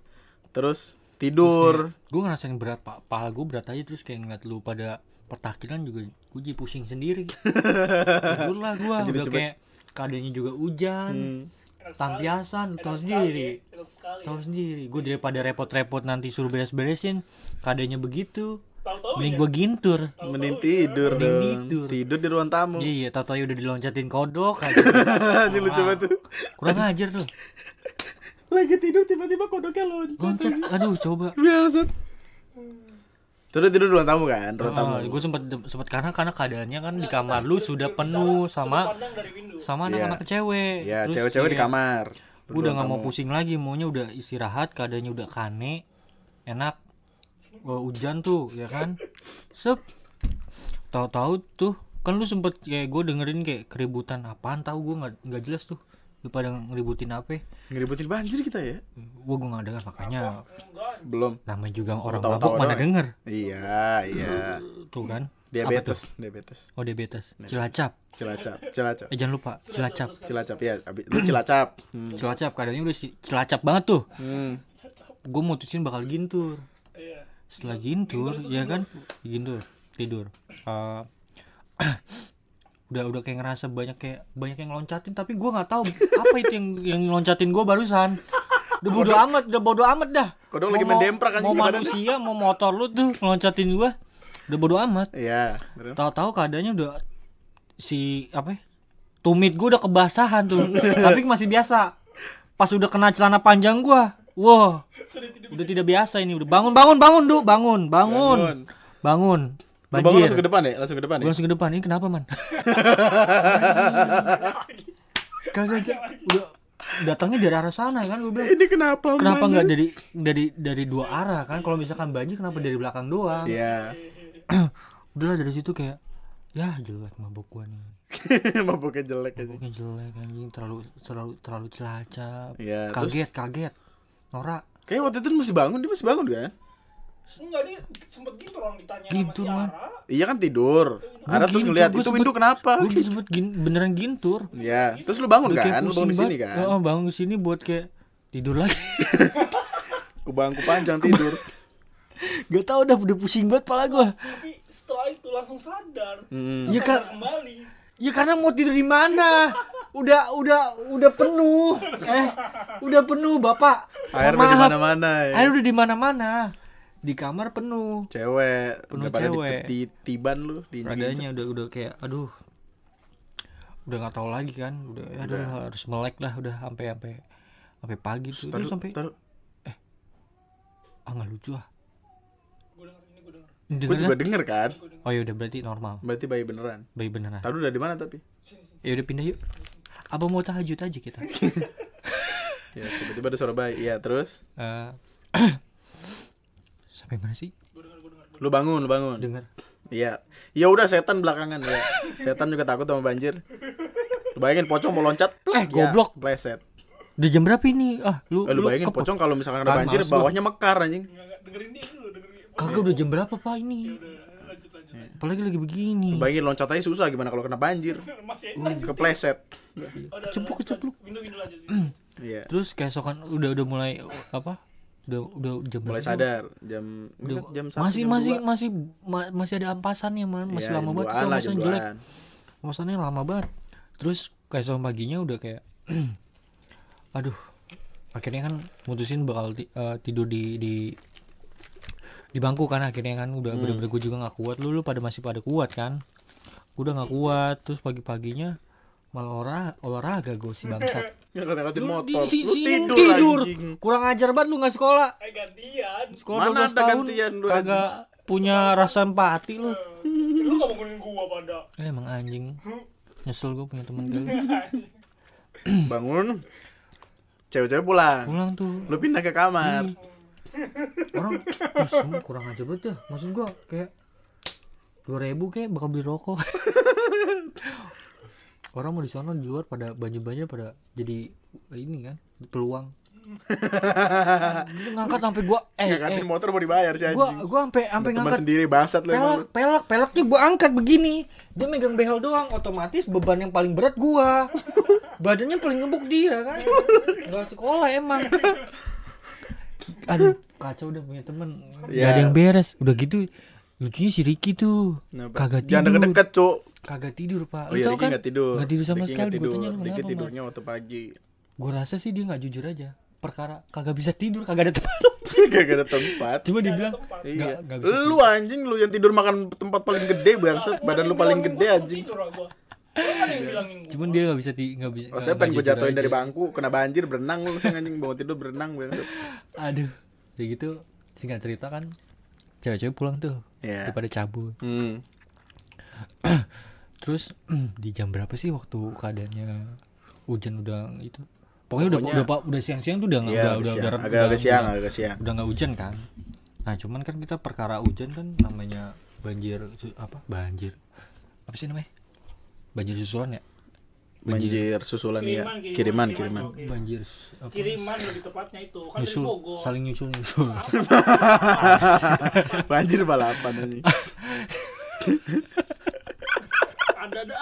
Terus tidur. Gue ngerasain berat pak, paha gue berat aja terus kayak ngeliat lu pada pertakilan juga gue jadi pusing sendiri. Tidur lah gue, udah kayak keadaannya juga hujan. Hmm Tampiasan, tahu sendiri. Ya. Tahu ya. sendiri. Gue daripada repot-repot nanti suruh beres-beresin, kadanya begitu. Mending ya. gue gintur Mending tidur tidur. tidur di ruang tamu Iya iya tau tau udah diloncatin kodok aja lucu banget tuh Kurang ajar tuh Lagi tidur tiba-tiba kodoknya loncat Loncat aduh coba Biasa Terus tidur ruang tamu kan, ruang ah, tamu. Oh, gue sempat sempat karena karena keadaannya kan di kamar lu sudah penuh sama sama iya. anak-anak cewek. Iya, cewek-cewek di kamar. Gue udah nggak mau pusing lagi, maunya udah istirahat, keadaannya udah kane, enak. Wah, hujan tuh, ya kan? Sep. Tahu-tahu tuh kan lu sempet kayak gue dengerin kayak keributan apaan tahu gue nggak nggak jelas tuh lu pada ngeributin apa ya? ngeributin banjir kita ya gua gue gak dengar makanya belum namanya juga orang tahu mabuk mana ya? denger iya iya tuh kan diabetes diabetes oh diabetes cilacap cilacap cilacap eh jangan lupa cilacap cilacap kan? ya lu cilacap hmm. cilacap kadangnya udah cilacap banget tuh hmm. tuh mutusin bakal gintur iya. setelah gintur, gintur ya kan gintur tidur uh, udah udah kayak ngerasa banyak kayak banyak yang loncatin tapi gue nggak tahu apa itu yang yang loncatin gue barusan udah bodo amat udah bodo amat dah kau lagi mau, demprak kan mau manusia mau motor lu tuh loncatin gue udah bodo amat iya yeah, tahu-tahu keadaannya udah si apa ya? tumit gue udah kebasahan tuh tapi masih biasa pas udah kena celana panjang gue wow udah tidak biasa ini udah bangun bangun bangun du bangun bangun, bangun. bangun banjir. Lubang langsung ke depan ya, langsung ke depan ya. Langsung ke depan. Ini kenapa, Man? Kagak aja. Udah datangnya dari arah sana kan gue bilang ini kenapa kenapa nggak dari dari dari dua arah kan kalau misalkan banjir kenapa dari belakang doang iya yeah. udahlah dari situ kayak ya jelek mabuk gua nih mabuknya jelek aja maboknya jelek anjing terlalu terlalu terlalu celacap yeah, kaget terus... kaget Nora kayak waktu itu masih bangun dia masih bangun kan Enggak dia sempet gitu orang ditanya gintur, sama si gitu, Ara. Iya kan tidur. Gua Ara terus ngeliat itu windu kenapa? Gue disebut gin, beneran gintur. Iya. Terus lu bangun Duh, kan? Lu bangun di sini kan? oh, bangun di sini buat kayak tidur lagi. bangun Kubangku panjang tidur. Gak tau udah udah pusing banget pala gue. Tapi setelah itu langsung sadar. Hmm. Terus ya, sadar kembali. Ya karena mau tidur di mana? udah udah udah penuh. Eh, udah penuh, Bapak. Air udah di mana-mana. Ya. Air udah di mana-mana di kamar penuh cewek penuh udah cewek di, tiban lu di adanya udah udah kayak aduh udah nggak tahu lagi kan udah ya udah. udah harus melek lah udah sampai sampai sampai pagi tuh terus sampai eh ah nggak lucu ah gue juga denger kan Oh ya udah berarti normal Berarti bayi beneran Bayi beneran Tadi udah di mana tapi Ya udah pindah yuk apa mau tahajud aja kita Ya tiba-tiba ada suara bayi Ya terus uh, sampai mana sih lu bangun lu bangun dengar iya ya udah setan belakangan ya setan juga takut sama banjir lu bayangin pocong mau loncat eh ya, goblok pleset di jam berapa ini ah lu eh, lu, bayangin kepo. pocong kalau misalkan ada banjir bawahnya mekar anjing dengerin dia kagak udah jam berapa pak ini ya Apalagi lagi begini. Bayangin loncat aja susah gimana kalau kena banjir. Hmm, kepleset. Cepuk cepuk. Iya. Terus keesokan udah udah mulai apa? udah udah jam mulai sadar jam udah, kan jam satu, masih jam masih dua. masih ma masih ada ampasan ya man masih ya, lama banget kita ampasan jelek ampasannya lama banget terus kayak sore paginya udah kayak aduh akhirnya kan mutusin bakal uh, tidur di di di bangku kan akhirnya kan udah hmm. bener-bener gue juga nggak kuat lu lu pada masih pada kuat kan udah nggak iya. kuat terus pagi paginya malah olah olahraga gue si bangsat Ngangkat-ngangkatin motor. Si, si, lu tidur, tidur. Kurang ajar banget lu gak sekolah. Eh gantian. Sekolah Mana ada tahun, gantian lu Kagak anjing. punya sekolah. rasa empati lu. Eh, lu gak bangunin gua pada. Eh, emang anjing. Nyesel gua punya temen kayak Bangun. Cewek-cewek pulang. Pulang tuh. Lu pindah ke kamar. Hmm. Orang semua kurang ajar banget ya. Maksud gua kayak dua ribu kayak bakal beli rokok orang mau di sana di luar pada banyak-banyak pada jadi ini kan peluang ngangkat sampai gua eh, ngangkatin eh, motor mau dibayar sih anjing. Gua gua sampai sampai ngangkat sendiri bangsat pelak, pelak, pelak peleknya gua angkat begini. Dia megang behel doang otomatis beban yang paling berat gua. Badannya paling ngebuk dia kan. Enggak sekolah emang. Aduh, kacau udah punya temen. Yeah. Gak ya. ada yang beres. Udah gitu lucunya si Ricky tuh kagak tidur. Jangan deket-deket, Cuk kagak tidur pak oh, iya, tau Riki kan gak tidur gak tidur sama Riki sekali gue tanya kenapa tidurnya waktu pagi gue rasa sih dia gak jujur aja perkara kagak bisa tidur kagak ada tempat kagak ada tempat cuma dibilang, iya. gak, lu anjing lu yang tidur makan tempat paling gede bangsat badan lu paling gede anjing kan iya. Cuman dia gak bisa tidur. bisa. Oh, saya pengen gue jatuhin dari bangku, kena banjir, berenang lu sing anjing bangun tidur berenang gue. Aduh. Kayak gitu singkat cerita kan cewek-cewek pulang tuh. Yeah. Daripada cabut. Hmm. terus di jam berapa sih waktu keadaannya hujan udah itu pokoknya, pokoknya udah udah udah siang-siang tuh udah iya, udah, udah, udah, agak, udah siang udah, agak siang udah nggak hujan kan nah cuman kan kita perkara hujan kan namanya banjir apa banjir apa sih namanya banjir susulan ya banjir, banjir susulan kiriman, ya kiriman kiriman, kiriman. banjir apa? kiriman lebih tepatnya itu kan nyusul, dari Bogor saling nyusul nyusul banjir balapan ini ada-ada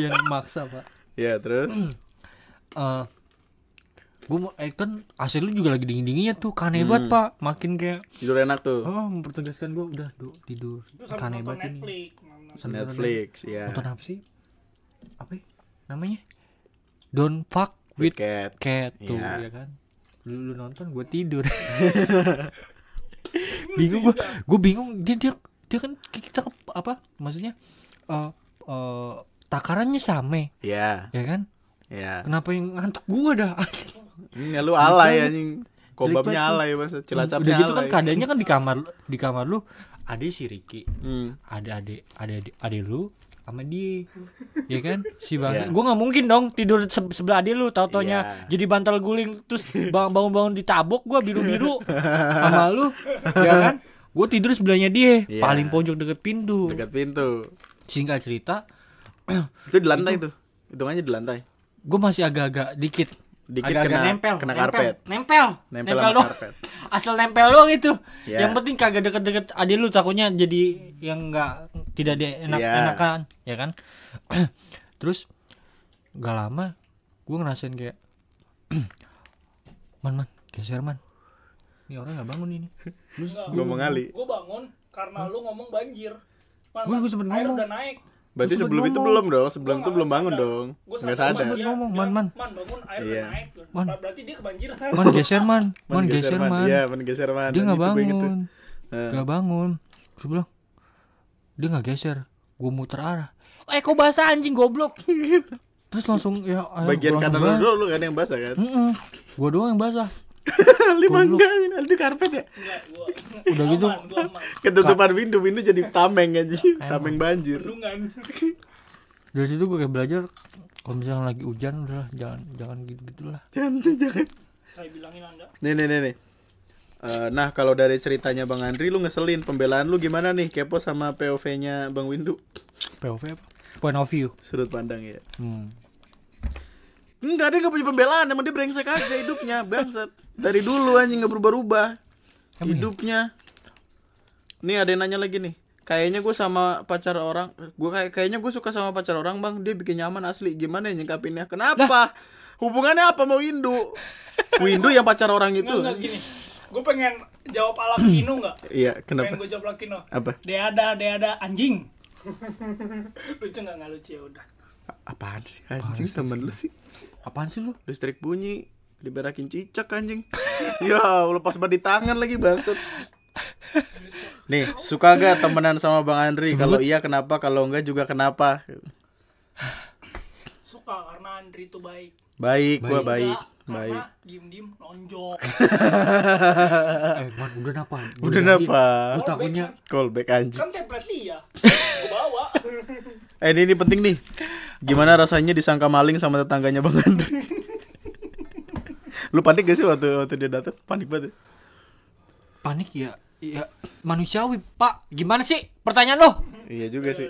Yang maksa pak Ya terus uh, eh, gue mau eh, kan AC lu juga lagi dingin dinginnya tuh hmm. banget pak makin kayak tidur enak tuh oh mempertegaskan gue udah do, tidur kane banget ini sambil Netflix ya nonton apa sih apa ya? namanya Don't fuck with, with cat, cat tuh yeah. ya kan lu, lu nonton gue tidur bingung gue gue bingung dia dia dia kan kita apa maksudnya uh, uh, takarannya same. ya yeah. ya kan ya yeah. kenapa yang ngantuk gua dah ya lu alay anjing kobamnya alay masa cilacapnya udah gitu kan keadaannya kan di kamar di kamar lu ada si Riki hmm. ada adik ada adik, lu sama dia ya kan si bang yeah. gue nggak mungkin dong tidur sebelah dia lu tau taunya yeah. jadi bantal guling terus bangun bangun, bangun ditabok gua biru biru sama lu ya kan gue tidur sebelahnya dia yeah. paling pojok deket pintu deket pintu singkat cerita itu di lantai itu, tuh hitungannya di lantai gue masih agak-agak dikit dikit agak, -agak kena nempel kena nempel, karpet nempel nempel, nempel doang karpet. asal nempel doang itu yeah. yang penting kagak deket-deket adil lu takutnya jadi yang enggak tidak dienak yeah. enakan ya kan terus gak lama gue ngerasain kayak man man geser man ini orang gak bangun ini lu gue mengali gue bangun karena hmm? lu ngomong banjir Gue gue sebenernya ngomong. udah naik. Berarti sebelum itu belum dong, sebelum itu belum bangun dong. Enggak sadar. man man. Man bangun air iya. udah naik. Man. Berarti dia kebanjiran. Man geser man. Man geser man. Iya, man geser man. Dia enggak nah, gitu bangun. Enggak nah. bangun. Gue bilang dia nggak geser, gue muter arah. Eh kok basah anjing goblok. Terus langsung ya bagian kanan lu dulu lu kan yang basah kan? Mm Gua doang yang basah lima enggak ini aldi karpet ya enggak, gua, udah gitu ketutupan window window jadi tameng aja tameng banjir dari situ gue kayak belajar kalau misalnya lagi hujan udah jangan jangan gitu gitulah jangan jangan saya bilangin anda nih nih nih, nih. Uh, nah kalau dari ceritanya Bang Andri lu ngeselin pembelaan lu gimana nih kepo sama POV-nya Bang Windu POV apa? Point of view sudut pandang ya hmm. Enggak dia gak punya pembelaan emang dia brengsek aja hidupnya bangsat dari dulu anjing nggak berubah-ubah ya? hidupnya nih ada yang nanya lagi nih kayaknya gue sama pacar orang gue kayak kayaknya gue suka sama pacar orang bang dia bikin nyaman asli gimana ya nyikapinnya kenapa nah. hubungannya apa mau Windu Windu yang pacar orang itu nggak, nggak, gini gue pengen jawab ala Kino nggak iya kenapa pengen gue jawab ala Kino apa dia ada dia ada anjing lucu nggak nggak lucu ya udah apaan sih anjing apaan temen sih? lu sih apaan sih lu listrik bunyi diberakin cicak anjing ya lepas banget di tangan lagi bangsat nih suka gak temenan sama bang Andri kalau iya kenapa kalau enggak juga kenapa suka karena Andri itu baik baik, baik. gua baik Baik. Karena diem-diem lonjok. eh, udah napa? Udah napa? gua takutnya callback anjing. Kan template dia. Gue bawa. eh, ini, ini penting nih. Gimana rasanya disangka maling sama tetangganya Bang Andri? Lu panik gak sih waktu waktu dia datang? Panik banget. Ya? Panik ya, ya manusiawi, Pak. Gimana sih pertanyaan lo? Iya juga sih.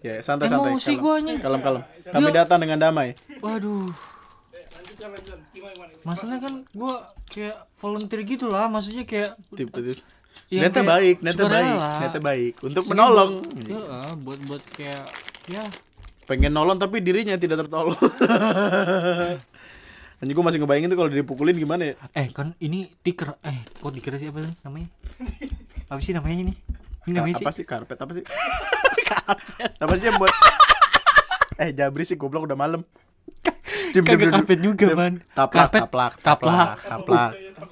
Ya, santai-santai. Emosi gue Kalem-kalem. Kami datang dengan damai. Waduh. Masalahnya kan gue kayak volunteer gitu lah, maksudnya kayak tipe-tipe ya, neta baik, neta baik, neta baik untuk Sini menolong. Buat, ya, buat buat kayak ya pengen nolong tapi dirinya tidak tertolong. Anjing gue masih ngebayangin tuh kalau dipukulin gimana ya. Eh kan ini tiker eh kok tiker sih apa sih namanya? apa sih namanya ini? Ini namanya sih? Apa sih karpet apa sih? karpet. Apa sih yang buat Eh jabri sih goblok udah malam. Jim, Kagak karpet juga man taplak, taplak, taplak, taplak,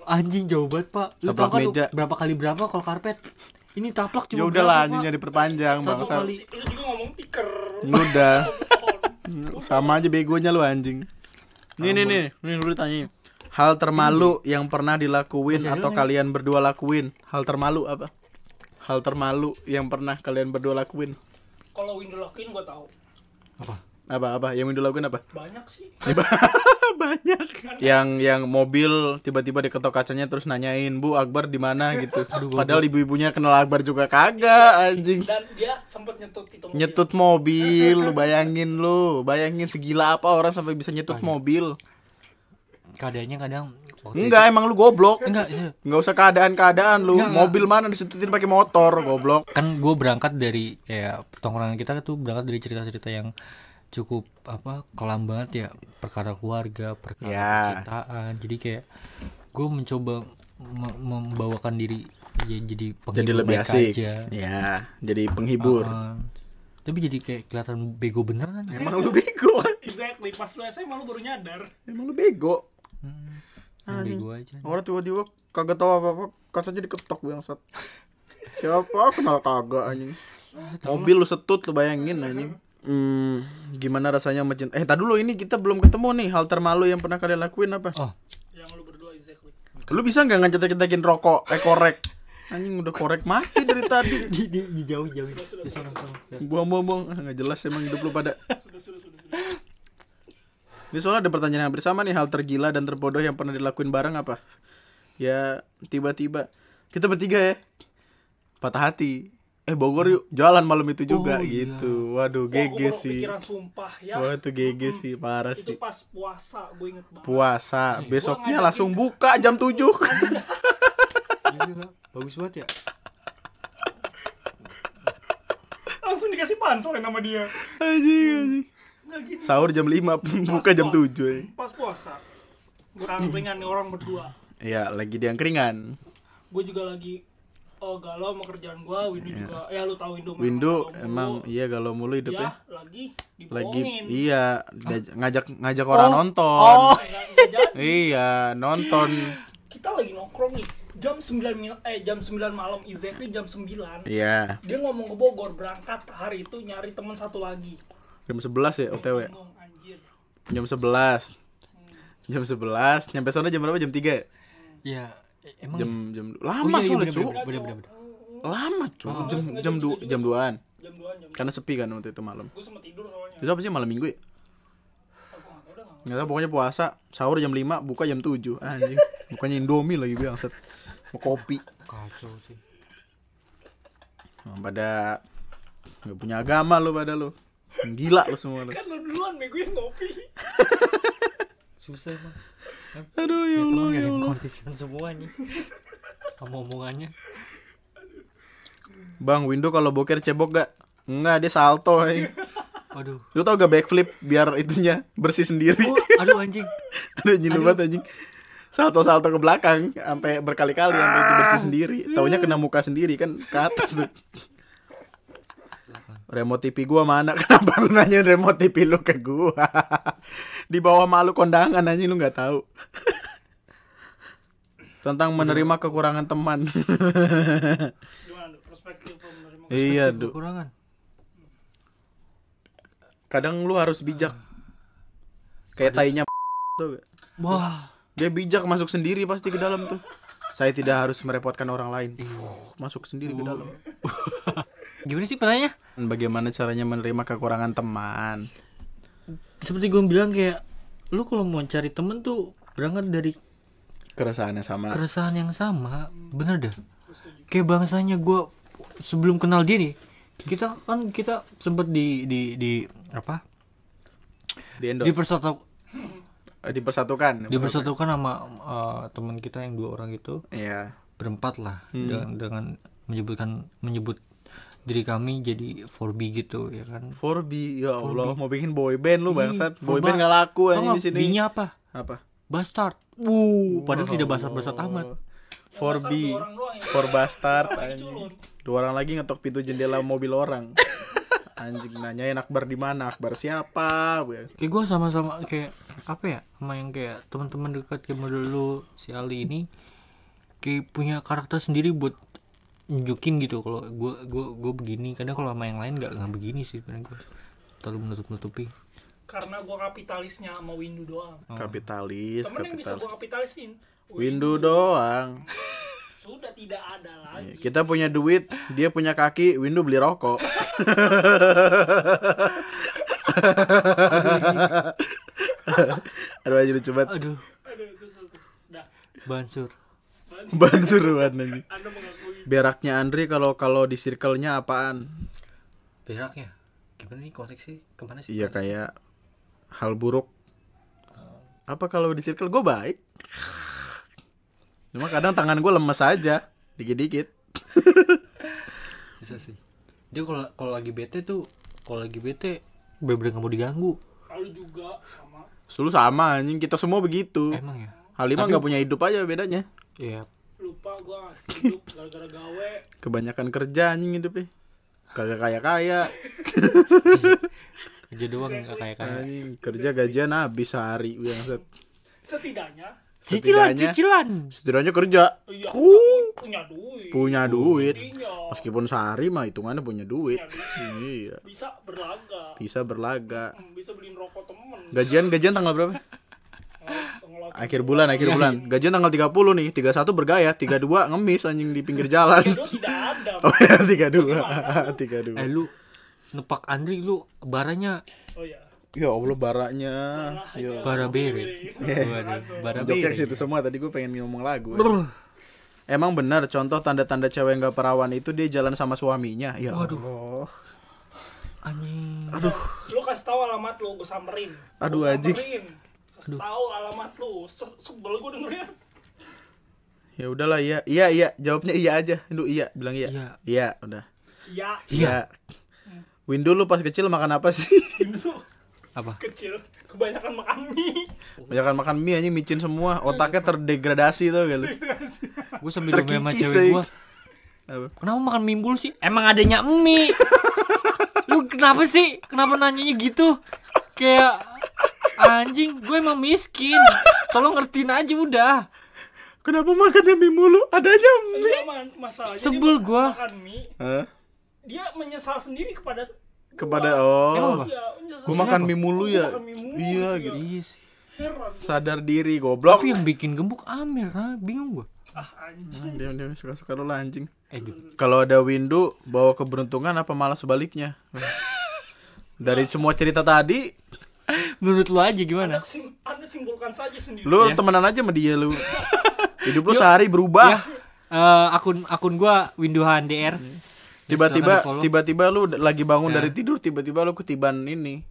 Anjing jauh banget pak Lu kan meja. berapa kali berapa kalau karpet Ini taplak cuma Ya udah lah anjingnya diperpanjang Satu kali Lu juga ngomong tiker ya Udah Sama aja begonya lu anjing Nih nih nih, nih dulu tanya. Hal termalu hmm. yang pernah dilakuin Masih atau kalian berdua lakuin. Hal termalu apa? Hal termalu yang pernah kalian berdua lakuin. Kalau Win lakuin gue tahu. Apa? apa apa yang Windu lakuin apa banyak sih ya, banyak kan. yang yang mobil tiba-tiba diketok kacanya terus nanyain Bu Akbar di mana gitu Aduh, padahal ibu-ibunya kenal Akbar juga kagak anjing dan dia sempat nyetut itu mobil. nyetut mobil lu bayangin lu bayangin segila apa orang sampai bisa nyetut banyak. mobil keadaannya kadang enggak itu... emang lu goblok enggak iya. enggak usah keadaan-keadaan lu enggak, mobil enggak. mana disetutin pakai motor goblok kan gue berangkat dari ya pertongkrongan kita tuh berangkat dari cerita-cerita yang cukup apa kelam banget ya perkara keluarga perkara yeah. Ya. cintaan jadi kayak gue mencoba membawakan diri ya jadi penghibur jadi lebih asik aja. ya jadi penghibur uh, tapi jadi kayak kelihatan bego beneran emang lu bego exactly pas lu saya malu baru nyadar emang lu bego hmm, bego aja orang tiba-tiba kagak tahu apa-apa saja diketok bilang siapa kenal kagak anjing ah, mobil lu setut lu bayangin anjing Hmm, gimana rasanya macin Eh, tadi dulu ini kita belum ketemu nih. Hal termalu yang pernah kalian lakuin apa? Oh. Yang lu berdua exactly. Lu bisa nggak ngajak kita cetekin rokok eh korek? Anjing udah korek mati dari tadi. Di, di, di jauh jauh. Di sana sana. Buang-buang, ah, nggak jelas emang hidup lu pada. Ini soalnya ada pertanyaan yang bersama nih hal tergila dan terbodoh yang pernah dilakuin bareng apa? Ya tiba-tiba kita bertiga ya patah hati eh Bogor yuk jalan malam itu juga oh, iya. gitu. Iya. Waduh, GG oh, sih. Pikiran sumpah ya. Wah, itu GG hmm, sih, parah itu sih. Itu pas puasa, gue inget banget. Puasa, sih, besoknya langsung itu. buka jam 7. Iya, iya, Bagus banget ya. Langsung dikasih pansel ya nama dia. Anjing, hmm. aji. Gini, Sahur jam 5, buka jam puasa, ya. 7. Pas puasa. Gue keringan orang berdua. Iya, lagi di angkringan. Gue juga lagi oh galau sama kerjaan gua Windu yeah. juga ya lu tahu Windu Windu emang mulu. iya galau mulu hidup ya, ya. lagi lagi iya ah. ngajak ngajak oh. orang nonton oh. Iya, iya, iya. iya nonton kita lagi nongkrong nih jam 9 mil eh jam 9 malam exactly jam 9 iya yeah. dia ngomong ke Bogor berangkat hari itu nyari teman satu lagi jam 11 ya OTW eh, jam 11 hmm. jam 11 nyampe sana jam berapa jam 3 ya? Iya, yeah Eh, emang jam jam lama oh, iya, iya, soalnya cuy. Lama cuy. Oh. Jam jam dua jam duaan. Jam duaan. Karena sepi kan waktu itu malam. Gue sempat tidur soalnya. Itu apa sih malam minggu ya? Nggak tahu pokoknya puasa sahur jam lima buka jam tujuh anjing bukannya Indomie lagi bilang set mau kopi kacau sih pada nggak punya agama lo pada lo gila lo semua lo kan lo duluan yang ngopi susah emang Aduh ya, ya Allah ya Allah. Konsisten semuanya. Kamu omongannya. Bang, Window kalau boker cebok gak? Enggak, dia salto ya. Waduh. Lu tau gak backflip biar itunya bersih sendiri. Oh, aduh anjing. aduh nyilu banget anjing. Salto-salto ke belakang sampai berkali-kali sampai itu bersih sendiri. Taunya kena muka sendiri kan ke atas tuh. Remote TV gua mana? Kenapa lu nanya remote TV lu ke gua? di bawah malu kondangan aja lu nggak tahu tentang menerima kekurangan teman iya duh kadang lu harus bijak kayak tainya tuh wah dia bijak masuk sendiri pasti ke dalam tuh saya tidak harus merepotkan orang lain masuk sendiri ke dalam gimana sih pertanyaannya bagaimana caranya menerima kekurangan teman seperti gue bilang kayak lu kalau mau cari temen tuh berangkat dari keresahan yang sama keresahan yang sama bener deh kayak bangsanya gue sebelum kenal dia nih kita kan kita sempet di di di apa di persatu eh, dipersatukan dipersatukan sama uh, eh, teman kita yang dua orang itu iya berempat lah hmm. dengan, dengan menyebutkan menyebut diri kami jadi 4B gitu ya kan 4B ya Allah 4B. mau bikin boy band lu bangsat boy band gak laku ya di sini B-nya apa apa bastard wuh padahal oh, tidak ya? bastard bastard amat 4B 4 bastard anjing dua orang lagi ngetok pintu jendela mobil orang anjing nanya bar di mana akbar siapa kayak gue sama-sama kayak apa ya sama yang kayak teman-teman dekat kayak model lu si Ali ini kayak punya karakter sendiri buat nunjukin gitu kalau gue gue gue begini karena kalau sama yang lain nggak nggak begini sih karena gue terlalu menutup nutupi karena gue kapitalisnya sama Windu doang oh. kapitalis temen kapitalis. yang bisa gue kapitalisin Windu, Windu doang sudah tidak ada lagi kita punya duit dia punya kaki Windu beli rokok aduh aja lucu banget aduh bansur bansur banget beraknya Andri kalau kalau di circle-nya apaan beraknya gimana nih sih? kemana sih iya kayak hal buruk apa kalau di circle gue baik cuma kadang tangan gue lemes aja dikit-dikit bisa sih dia kalau kalau lagi bete tuh kalau lagi bete bener-bener mau diganggu Kalau juga sama Selalu sama anjing kita semua begitu emang ya Halimah nggak punya hidup aja bedanya iya lupa gua hidup gara-gara gawe kebanyakan kerja anjing hidupnya eh. kagak kaya kaya kerja doang gak kaya kaya anjing kerja gajian habis sehari yang set setidaknya cicilan cicilan setidaknya kerja iya, punya duit punya duit meskipun sehari mah hitungannya punya duit, iya. bisa berlaga bisa berlaga hmm, bisa beliin rokok temen gajian gajian tanggal berapa akhir bulan akhir bulan gajian tanggal 30 nih 31 bergaya 32 ngemis anjing di pinggir jalan 32 tidak ada oh ya 32 32 eh lu nepak Andri lu baranya oh ya Ya Allah baranya ya. Bara beri iya. Bara beri situ semua Tadi gue pengen ngomong lagu Emang benar Contoh tanda-tanda cewek gak perawan itu Dia jalan sama suaminya Ya Waduh. Allah Anjing Aduh Lu kasih tahu alamat lu Gue samperin Aduh aji Aduh. tahu alamat lu. Sebel gue dengernya. Ya udahlah iya Iya iya, jawabnya iya aja. Lu iya, bilang iya. Iya, iya udah. Iya. Iya. Windu lu pas kecil makan apa sih? Windu apa? Kecil kebanyakan makan mie. Kebanyakan makan mie aja micin semua, otaknya terdegradasi tuh gitu. gue sambil ngomong sama cewek gue. Kenapa makan mimbul sih? Emang adanya mie. Lu kenapa sih? Kenapa nanyanya gitu? kayak anjing gue emang miskin tolong ngertiin aja udah kenapa makan mie mulu adanya mie masalahnya sebel gue huh? dia menyesal sendiri kepada kepada oh emang gue iya, makan mie mulu ya iya, iya gitu iya sih sadar diri goblok tapi yang bikin gemuk Amir ha? Ah, bingung gue ah anjing dia ah, dia suka suka lu anjing eh, kalau ada window bawa keberuntungan apa malah sebaliknya dari semua cerita tadi menurut lo aja gimana? Anda, sim anda simpulkan saja sendiri. Lu ya? temenan aja sama dia lu. Hidup lu sehari berubah. Ya. Uh, akun akun gua Winduhan DR. Hmm. Tiba-tiba tiba-tiba lu lagi bangun ya. dari tidur tiba-tiba lu ketiban ini.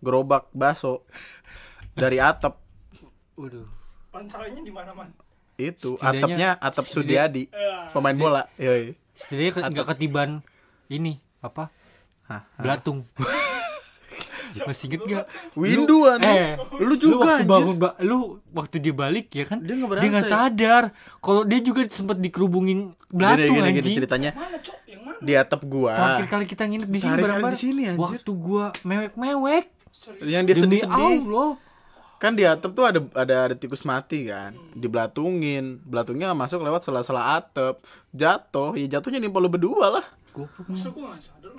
Gerobak bakso dari atap. Waduh. Pansalnya di mana, Man? Itu atapnya atap Sudiadi, iya. pemain bola. Yoi. Setidaknya nggak ketiban ini apa? Belatung. Ya, masih inget gak? Winduan. Eh, lu juga lu waktu bangun ba lu waktu dia balik ya kan? Dia gak, Dia gak ya? sadar kalau dia juga sempat dikerubungin belatung gini, gitu gini, Gini ceritanya. Mana, Cok? Yang mana? Di atap gua. Terakhir kali kita nginep di sini barang -barang. Di sini anjir. Waktu gua mewek-mewek. Yang dia sedih-sedih. Allah kan di atap tuh ada ada ada tikus mati kan dibelatungin belatungnya masuk lewat sela-sela atap jatuh ya jatuhnya nimpal lu berdua lah gua. masa gua gak sadar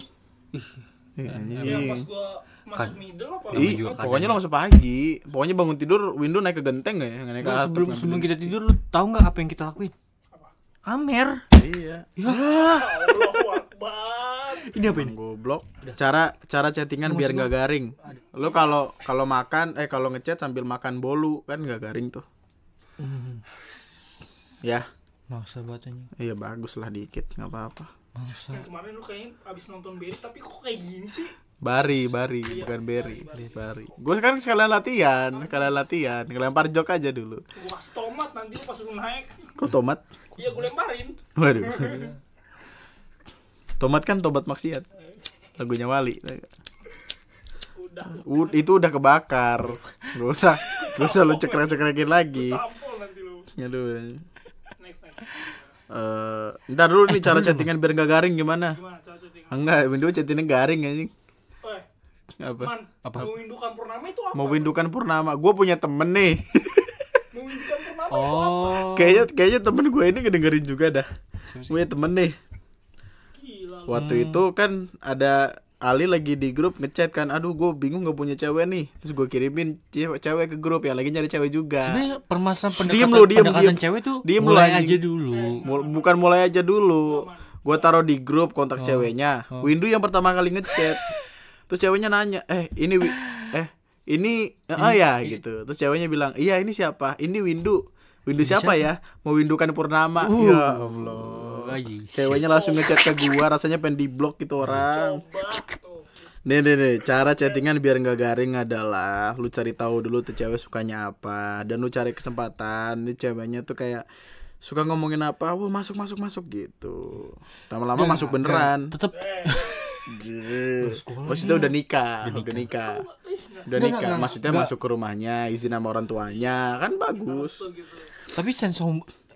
Ih. Iya, kan, pas iya. gua masuk kan. middle apa? Iya, pokoknya lo masuk pagi. Pokoknya bangun tidur, window naik ke genteng gak ya? Naik ke sebelum sebelum kita tidur lo tau nggak apa yang kita lakuin? Apa? Amer. Iya. Ya. ini apa ini? Goblok. Cara cara chattingan biar nggak garing. Lo kalau kalau makan eh kalau ngechat sambil makan bolu kan nggak garing tuh. Hmm. Ya. Maksa batanya. Iya bagus lah dikit nggak apa-apa. Bangsa. Yang kemarin lu kayaknya abis nonton Berry tapi kok kayak gini sih? Bari, Bari, iya, bukan Berry. Bari. bari. bari. Gue kan sekalian latihan, sekalian latihan, ngelempar jok aja dulu. Gue kasih tomat nanti pas lu naik. Kok tomat? Iya gue lemparin. Waduh. tomat kan tobat maksiat. Lagunya Wali. Udah. Uh, itu udah kebakar. Gak usah, gak usah lu cekrek-cekrekin lagi. Tampol nanti lu. lu. Next, next. Uh, ntar dulu eh, nih cara chattingan biar gak garing gimana? Gimana cara chattingan? Enggak, Windu chattingan garing anjing. Eh, apa? apa? Mau windukan purnama itu apa? Mau windukan purnama. Gue punya temen nih. mau windukan purnama oh. Kayaknya kayaknya temen gue ini ngedengerin juga dah. Gue temen nih. Gila. Waktu hmm. itu kan ada Ali lagi di grup ngechat kan aduh gue bingung gak punya cewek nih terus gue kirimin cewek, cewek ke grup ya lagi nyari cewek juga sebenarnya permasalahan pendekatan, diem lu, diem, pendekatan diem. cewek tuh diem mulai aja, aja dulu bukan mulai aja dulu gue taruh di grup kontak oh. ceweknya oh. Windu yang pertama kali ngechat terus ceweknya nanya eh ini eh ini oh ya gitu terus ceweknya bilang iya ini siapa ini Windu Windu siapa, siapa ya mau Windu kan Purnama uh. ya Allah Oh, Ceweknya langsung ngechat ke gua, rasanya pengen diblok gitu orang. Nih nih nih, cara chattingan biar nggak garing adalah lu cari tahu dulu tuh cewek sukanya apa dan lu cari kesempatan. Nih ceweknya tuh kayak suka ngomongin apa, wah masuk masuk masuk gitu. Lama-lama masuk beneran. Tetep Maksudnya udah nikah, udah nikah. Udah nikah, maksudnya masuk ke rumahnya, izin sama orang tuanya, kan bagus. Gitu. Tapi sense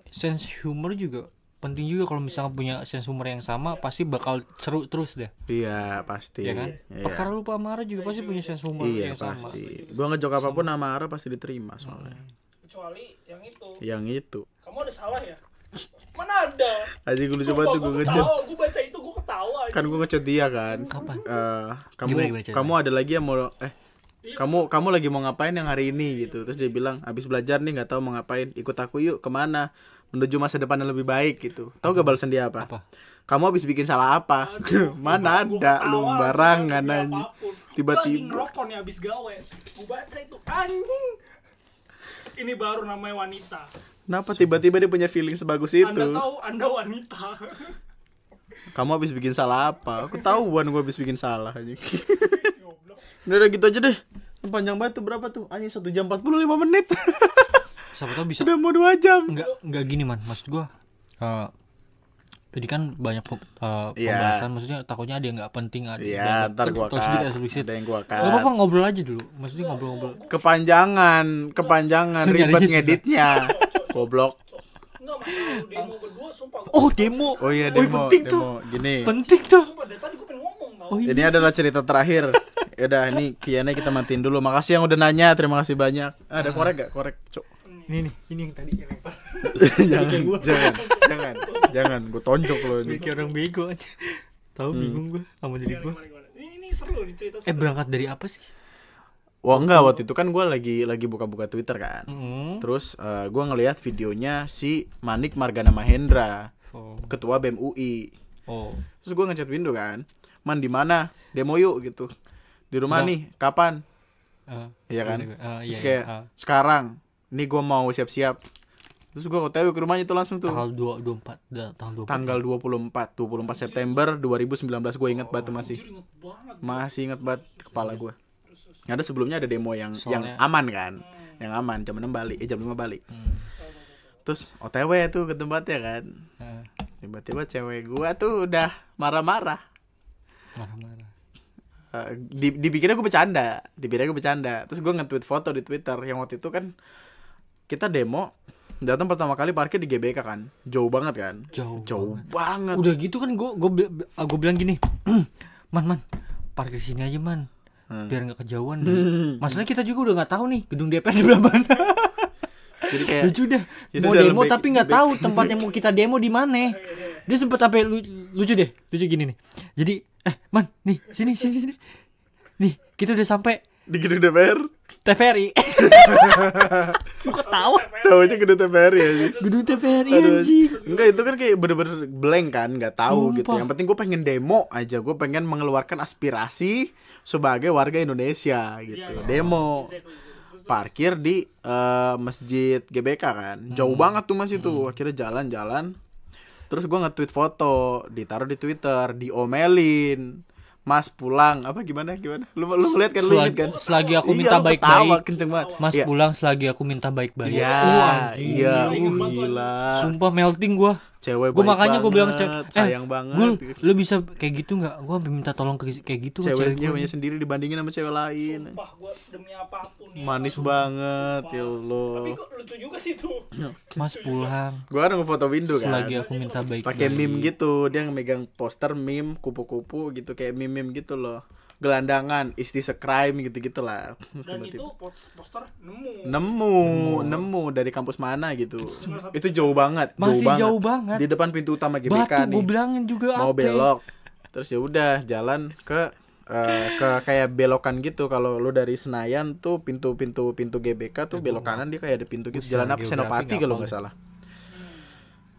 sense humor juga penting juga kalau misalnya punya sense humor yang sama pasti bakal seru terus deh iya pasti ya kan iya. perkara lupa marah juga pasti punya sense humor iya, yang pasti. sama gua ngejok apapun sama marah pasti diterima soalnya hmm. kecuali yang itu yang itu kamu ada salah ya mana ada aja gue lucu banget gue ngecat gue baca itu gue ketawa aja. kan gue ngecat dia kan kapan uh, kamu gimana, gimana kamu ada lagi yang mau eh iya. kamu kamu lagi mau ngapain yang hari ini gitu terus dia bilang habis belajar nih nggak tahu mau ngapain ikut aku yuk kemana menuju masa depan yang lebih baik gitu. Tahu gak balasan dia apa? apa? Kamu habis bikin salah apa? Mana ada lu barangan anjing. Tiba-tiba ngerokok nih habis gawe. Gua baca itu anjing. Ini baru namanya wanita. Kenapa tiba-tiba dia punya feeling sebagus itu? Anda tahu Anda wanita. Kamu habis bikin salah apa? Aku Wan gue habis bikin salah anjing. Udah gitu aja deh. Panjang banget tuh berapa tuh? Anjing satu jam empat puluh lima menit siapa tau bisa udah mau dua jam nggak nggak gini man maksud gue uh, ah. jadi kan banyak uh, pembahasan yeah. maksudnya takutnya ada yang nggak penting ada yeah, ntar kan gua kan, sedikit, sedikit. ada yang gua kan Gak apa-apa ngobrol aja dulu maksudnya ngobrol-ngobrol kepanjangan kepanjangan ribet ngeditnya goblok demo Oh demo Oh iya demo, oh, penting demo. tuh Gini Penting tuh Sumpah dari tadi gue pengen ngomong oh, iya. Ini adalah cerita terakhir Yaudah ini kiannya kita matiin dulu Makasih yang udah nanya Terima kasih banyak ah, Ada korek gak? Korek cok ini nih ini yang tadi yang lempar jangan, jangan jangan jangan gue tonjok lo ini kayak orang bego aja tahu hmm. bingung gue sama jadi gue ini, seru nih cerita eh, seru. eh berangkat dari apa sih Wah enggak waktu itu kan gue lagi lagi buka-buka Twitter kan, mm. terus uh, eh, gue ngelihat videonya si Manik Margana Mahendra, oh. ketua BEM UI. Oh. Terus gue ngechat Windu kan, man di mana? Demo yuk gitu, di rumah nah. nih, kapan? Uh, iya kan? Uh, iya, Terus iya. kayak uh. sekarang, nih gue mau siap-siap terus gue otw ke rumahnya tuh langsung tuh tanggal dua puluh empat tanggal dua puluh empat dua puluh empat September dua ribu sembilan belas gue inget oh, banget masih masih inget banget kepala gue ada sebelumnya ada demo yang Soalnya... yang aman kan yang aman jam enam balik eh jam lima balik hmm. terus otw tuh ke tempatnya kan tiba hmm. tiba-tiba cewek gue tuh udah marah-marah marah-marah eh, di dipikirnya gue bercanda dipikirnya gue bercanda terus gue nge-tweet foto di twitter yang waktu itu kan kita demo datang pertama kali parkir di GBK kan jauh banget kan jauh jauh banget, banget. udah gitu kan gue gue ah, gue bilang gini man man parkir sini aja man hmm. biar nggak kejauhan hmm. masalahnya kita juga udah nggak tahu nih gedung DPR di mana jadi kayak lucu dah mau demo tapi nggak tahu tempat yang mau kita demo di mana dia sempet sampai lu, lucu deh lucu gini nih jadi eh man nih sini sini sini nih kita udah sampai di gedung DPR TVRI kok tahu aja gedung TVRI ya sih gedung TVRI anjing enggak itu kan kayak bener-bener blank kan nggak tahu gitu yang penting gue pengen demo aja gue pengen mengeluarkan aspirasi sebagai warga Indonesia gitu ya, ya. demo parkir di uh, masjid GBK kan jauh hmm. banget tuh masih tuh hmm. akhirnya jalan-jalan terus gue nge-tweet foto ditaruh di Twitter diomelin Mas pulang apa gimana gimana lu lu ngeliat kan lu inget kan selagi aku iya, minta baik-baik kenceng banget Mas ya. pulang selagi aku minta baik-baik iya iya gila sumpah melting gua cewek gua makanya gue bilang cewek eh, sayang banget gua, lu bisa kayak gitu nggak gue minta tolong ke, kayak gitu cewek ceweknya sendiri dibandingin sama cewek lain sumpah demi apapun ya. manis sumpah, banget ya sumpah. ya lo tapi kok lucu juga sih tuh ya. mas pulang gue ada ngefoto window kan lagi aku minta baik pakai meme gitu dia yang megang poster meme kupu-kupu gitu kayak meme meme gitu loh gelandangan is this a gitu gitulah dan itu poster nemu nemu nemu, nemu dari kampus mana gitu itu jauh banget masih jauh, jauh banget. di depan pintu utama GBK Batu, nih gue bilangin juga mau ape. belok terus ya udah jalan ke uh, ke kayak belokan gitu kalau lu dari Senayan tuh pintu-pintu pintu GBK tuh belok kanan dia kayak ada pintu gitu jalan apa Senopati kalau nggak salah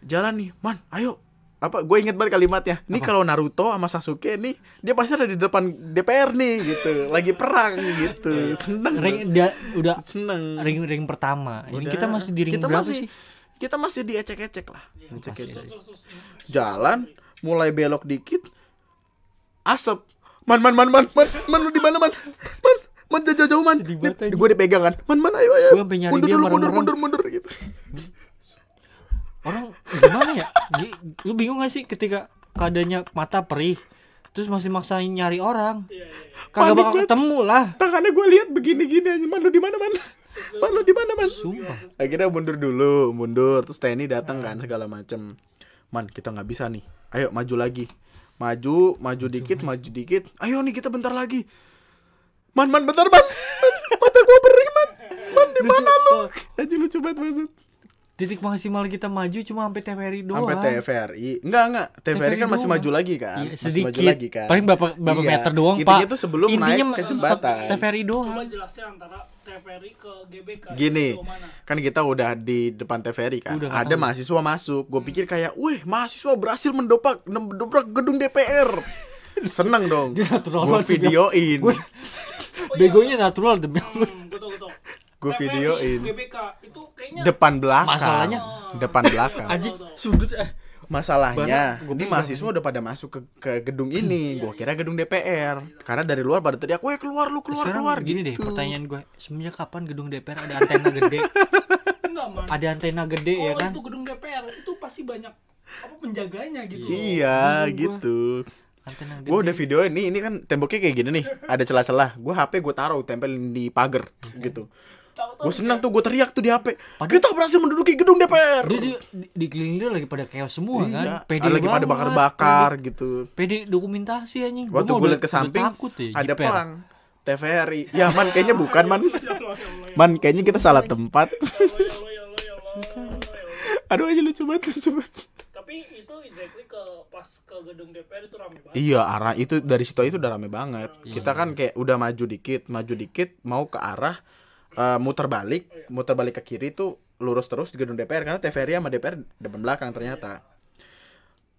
jalan nih man ayo apa gue inget banget kalimatnya nih kalau Naruto sama Sasuke nih dia pasti ada di depan DPR nih gitu lagi perang gitu iya, iya. seneng ring dia udah seneng ring ring pertama udah. ini kita masih di ring kita masih, sih kita masih diecek-ecek lah iya, ecek-ecek jalan mulai belok dikit asap man man man man man man lu di mana man man man jauh jauh man gue dipegang kan man man ayo ayo mundur dulu mundur mundur mundur gitu orang gimana ya lu bingung gak sih ketika keadaannya mata perih terus masih maksain nyari orang iya, iya, iya. kagak bakal ketemu lah tangannya gue lihat begini-gini aja man lu di mana man man lu di mana man sumpah akhirnya mundur dulu mundur terus TNI datang kan segala macem man kita nggak bisa nih ayo maju lagi maju maju dikit Cuma. maju dikit ayo nih kita bentar lagi man man bentar man mata gue perih man man di mana lu aja lucu banget maksud titik maksimal kita maju cuma sampai TVRI doang. Sampai TVRI. Enggak, enggak. TVRI, TVRI kan doang. masih maju lagi kan? Iya, sedikit. Masih maju lagi kan? Paling berapa berapa iya. meter doang, Pak. Itu sebelum Intinya naik ke jembatan. TVRI doang. Coba jelasnya antara TVRI ke GBK. Gini. Kan kita udah di depan TVRI kan. Udah, Ada mahasiswa masuk. Gue pikir kayak, "Wih, mahasiswa berhasil mendobrak mendobrak gedung DPR." Seneng dong. Gue videoin. Oh iya. Begonya natural demi. Hmm, gue videoin GBK itu kayaknya depan belakang masalahnya depan belakang aji sudut eh masalahnya gue ini mahasiswa udah pada masuk ke, ke gedung ini iya, gue iya. kira gedung DPR karena dari luar pada teriak ya keluar lu keluar Sekarang keluar gini gitu. deh pertanyaan gue semuanya kapan gedung DPR ada antena gede Enggak, ada antena gede Kalo ya kan itu gedung DPR itu pasti banyak apa penjaganya gitu iya gitu gue udah video ini ini kan temboknya kayak gini nih ada celah-celah gue HP gue taruh tempel di pagar gitu Gue senang tuh, gue teriak tuh di HP. Padahal, kita berhasil menduduki gedung DPR. Dia, dia di, dikelilingi dia lagi pada kayak semua iya, kan. PD lagi pada bakar-bakar gitu. PD dokumentasi anjing. Waktu gue liat ke samping ya, ada jiper. pelang. TVRI. Ya man kayaknya bukan man. Man kayaknya kita salah tempat. Aduh aja lucu banget, lucu banget. Tapi itu exactly ke pas ke gedung DPR itu rame banget. Iya, arah itu dari situ itu udah rame banget. Iya. Kita kan kayak udah maju dikit, maju dikit mau ke arah uh, muter balik, oh, iya. muter balik ke kiri tuh lurus terus di gedung DPR karena TVRI sama DPR depan belakang ternyata. Iya.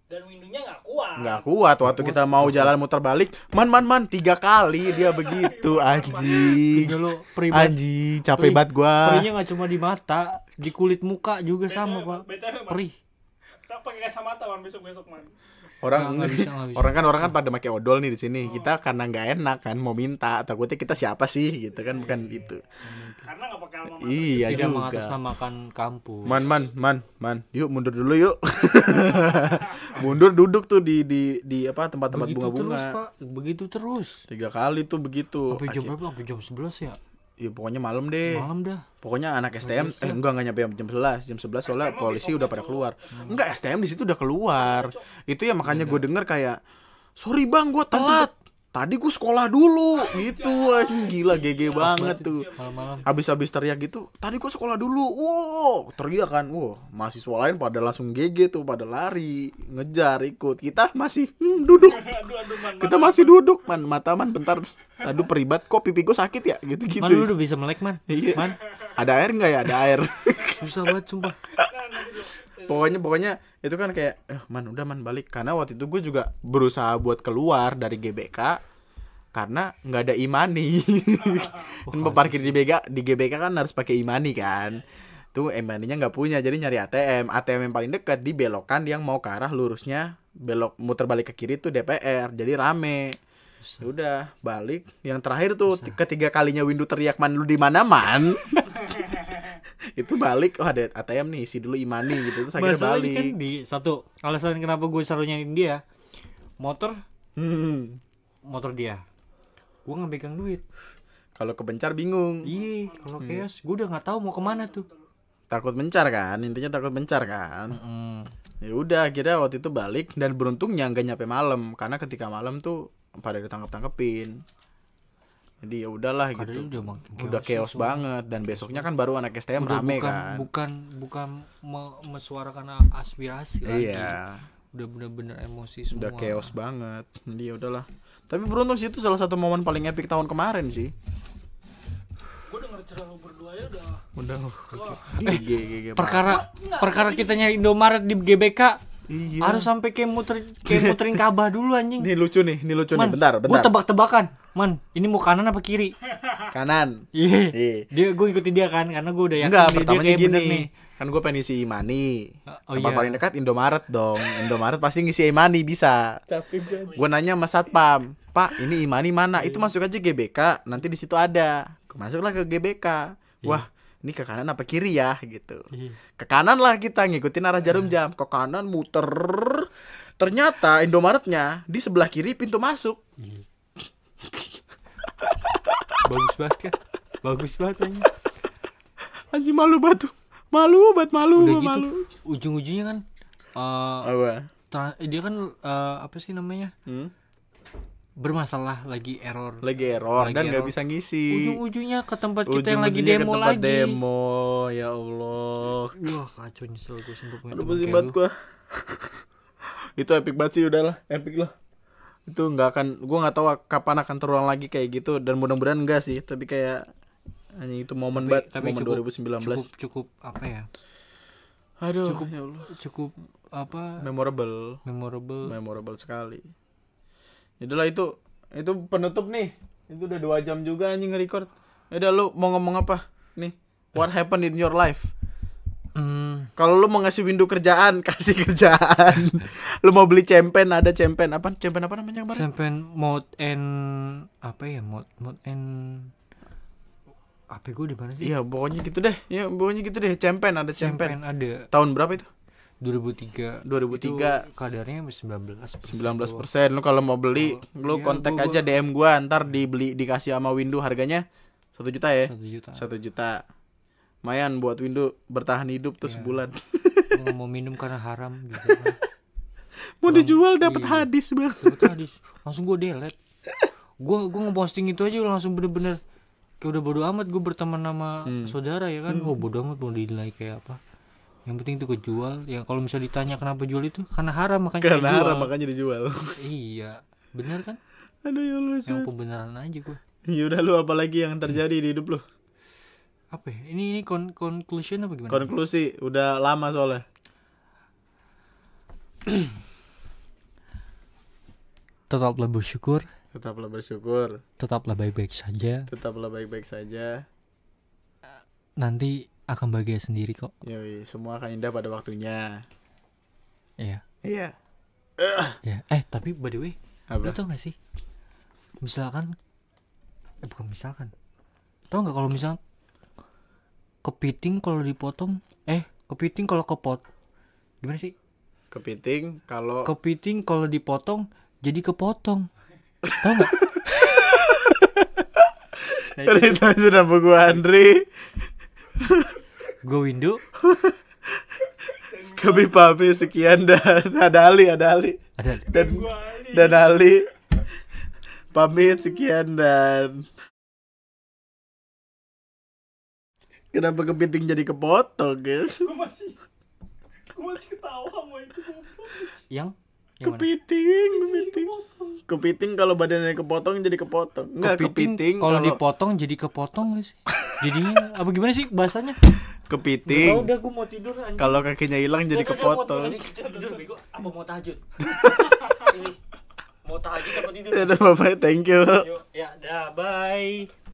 Dan windunya nggak kuat. Nggak kuat waktu kita mau jalan muter balik, man man man tiga kali dia begitu iya, anjing. Dulu anjing capek banget gua. Perihnya nggak cuma di mata, di kulit muka juga sama pak. Perih. Pakai kacamata man besok besok man orang gak, gak bisa, gak bisa. orang kan orang kan pada pakai odol nih di sini oh. kita karena nggak enak kan mau minta takutnya kita siapa sih gitu kan bukan iya, iya, itu iya, karena nggak pakai alma iya tidak mengatasnamakan kampus man man man man yuk mundur dulu yuk mundur duduk tuh di di di apa tempat-tempat bunga-bunga begitu terus pak begitu terus tiga kali tuh begitu sampai jam berapa sampai jam sebelas ya Ya pokoknya malam deh. Malam dah. Pokoknya anak STM eh enggak enggak nyampe jam 11, jam 11 soalnya STM polisi udah pada keluar. Hmm. Enggak, STM di situ udah keluar. Itu ya makanya gue iya. denger kayak sorry bang gue kan telat tadi gue sekolah dulu gitu anjing gila GG banget tuh habis-habis teriak gitu tadi gue sekolah dulu wow teriak kan wow mahasiswa lain pada langsung GG tuh pada lari ngejar ikut kita masih hmm, duduk kita masih duduk man mata man bentar aduh peribat kok pipi gue sakit ya gitu gitu man udah bisa melek man iya. man ada air nggak ya ada air susah banget sumpah nah, pokoknya pokoknya itu kan kayak eh, man udah man balik karena waktu itu gue juga berusaha buat keluar dari GBK karena nggak ada imani e kan parkir di GBK di GBK kan harus pakai imani kan tuh imaninya nggak punya jadi nyari ATM ATM yang paling dekat di belokan yang mau ke arah lurusnya belok muter balik ke kiri tuh DPR jadi rame ya udah balik yang terakhir tuh Usah. ketiga kalinya Windu teriak man lu di mana man itu balik oh ada ATM nih isi dulu imani gitu terus akhirnya Masalah balik kan di satu alasan kenapa gue selalu nyariin dia motor hmm. motor dia gue nggak pegang duit kalau kebencar bingung iya kalau hmm. chaos gue udah nggak tahu mau kemana tuh takut mencar kan intinya takut mencar kan mm -hmm. ya udah akhirnya waktu itu balik dan beruntungnya nggak nyampe malam karena ketika malam tuh pada ditangkap tangkepin jadi ya udahlah gitu udah, makin udah chaos banget dan besoknya kan baru anak STM udah rame bukan, kan bukan bukan me mesuarakan aspirasi lagi iya. udah bener-bener emosi semua udah chaos banget jadi ya udahlah tapi beruntung sih itu salah satu momen paling epic tahun kemarin sih gue denger cerita lo berdua ya udah udah eh, perkara perkara kita nyari Indomaret di GBK Iya. Harus sampai kayak muter kayak muterin Ka'bah dulu anjing. Nih lucu nih, nih lucu Man, nih. Bentar, bentar. Gua tebak-tebakan. Man, ini mau kanan apa kiri? Kanan. Iya. Yeah. Dia gua ikuti dia kan karena gua udah yakin Enggak, dia, pertamanya dia gini. nih. Kan gua pengen isi imani. Oh, Tempat iya. paling dekat Indomaret dong. Indomaret pasti ngisi imani bisa. tapi gue nanya sama satpam, "Pak, ini imani mana?" Itu masuk aja GBK, nanti di situ ada. Masuklah ke GBK. Iya. Wah, ini ke kanan apa kiri ya gitu iya. ke kanan lah kita ngikutin arah jarum iya. jam ke kanan muter ternyata Indomaretnya di sebelah kiri pintu masuk iya. bagus banget kan bagus banget anjing anjing malu batu malu banget malu udah gitu ujung-ujungnya kan uh, apa? dia kan uh, apa sih namanya hmm? bermasalah lagi error lagi error lagi dan nggak bisa ngisi ujung-ujungnya ke tempat kita Ujung yang lagi demo ke lagi demo ya allah wah kacau nyesel gue sembuh punya pusing banget gue itu epic banget sih udahlah epic lah itu nggak akan gue nggak tahu kapan akan terulang lagi kayak gitu dan mudah-mudahan enggak sih tapi kayak hanya itu momen banget momen cukup, 2019 cukup cukup apa ya aduh cukup ya allah. cukup apa memorable memorable memorable sekali Itulah itu. Itu penutup nih. Itu udah dua jam juga anjing nge-record. Udah lu mau ngomong apa? Nih. What happened in your life? Mm. Kalau lu mau ngasih window kerjaan, kasih kerjaan. lu mau beli champion, ada champion apa? Champion apa namanya kemarin? Champion mode and apa ya? Mode mode and apa gue di mana sih? Iya, pokoknya gitu deh. Ya, pokoknya gitu deh. Champion ada champion. champion. ada. Tahun berapa itu? 2003 2003 itu kadarnya 19 19 persen lo kalau mau beli oh, lo iya, kontak gua, aja DM gua ntar dibeli dikasih sama Windu harganya satu juta ya satu juta satu juta Mayan buat Windu bertahan hidup tuh iya. sebulan mau minum karena haram gitu mau Bang, dijual dapat iya, hadis banget hadis langsung gua delete gua gua ngeposting itu aja langsung bener-bener kayak udah bodo amat gua berteman sama hmm. saudara ya kan hmm. oh bodo amat mau dinilai kayak apa yang penting itu kejual ya kalau misalnya ditanya kenapa jual itu karena haram makanya karena dijual. haram makanya dijual iya benar kan aduh ya Allah yang pembenaran aja gue ya udah lu apalagi yang terjadi di hidup lu apa ya? ini ini kon conclusion apa gimana konklusi udah lama soalnya tetaplah bersyukur tetaplah bersyukur tetaplah baik-baik saja tetaplah baik-baik saja nanti akan bahagia sendiri kok. Yoi, semua akan indah pada waktunya. Iya. Iya. Iya. Eh tapi by the way, Apa? lu tau gak sih? Misalkan, eh bukan misalkan, tau nggak kalau misal kepiting kalau dipotong, eh kepiting kalau kepot, gimana sih? Kepiting kalau kepiting kalau dipotong jadi kepotong, tau nggak? Nah, itu, itu nama gue Andri gue Windu kami pamit sekian dan ada Ali ada Ali ada Ali. dan dan Ali pamit sekian dan kenapa kepiting jadi kepotong guys gue masih gue masih ketawa sama itu yang Kepiting, kepiting. Kepiting kalau badannya kepotong jadi kepotong. Enggak, kepiting, kepiting kalau dipotong jadi kepotong gak sih? apa gimana sih bahasanya? Kepiting. Udah, udah gue mau tidur Kalau kakinya hilang jadi kepotong. tidur, bego. Apa mau tahajud? ini Mau tahajud apa tidur? Ya udah, bye Thank you. Yuk, ya, dah, bye.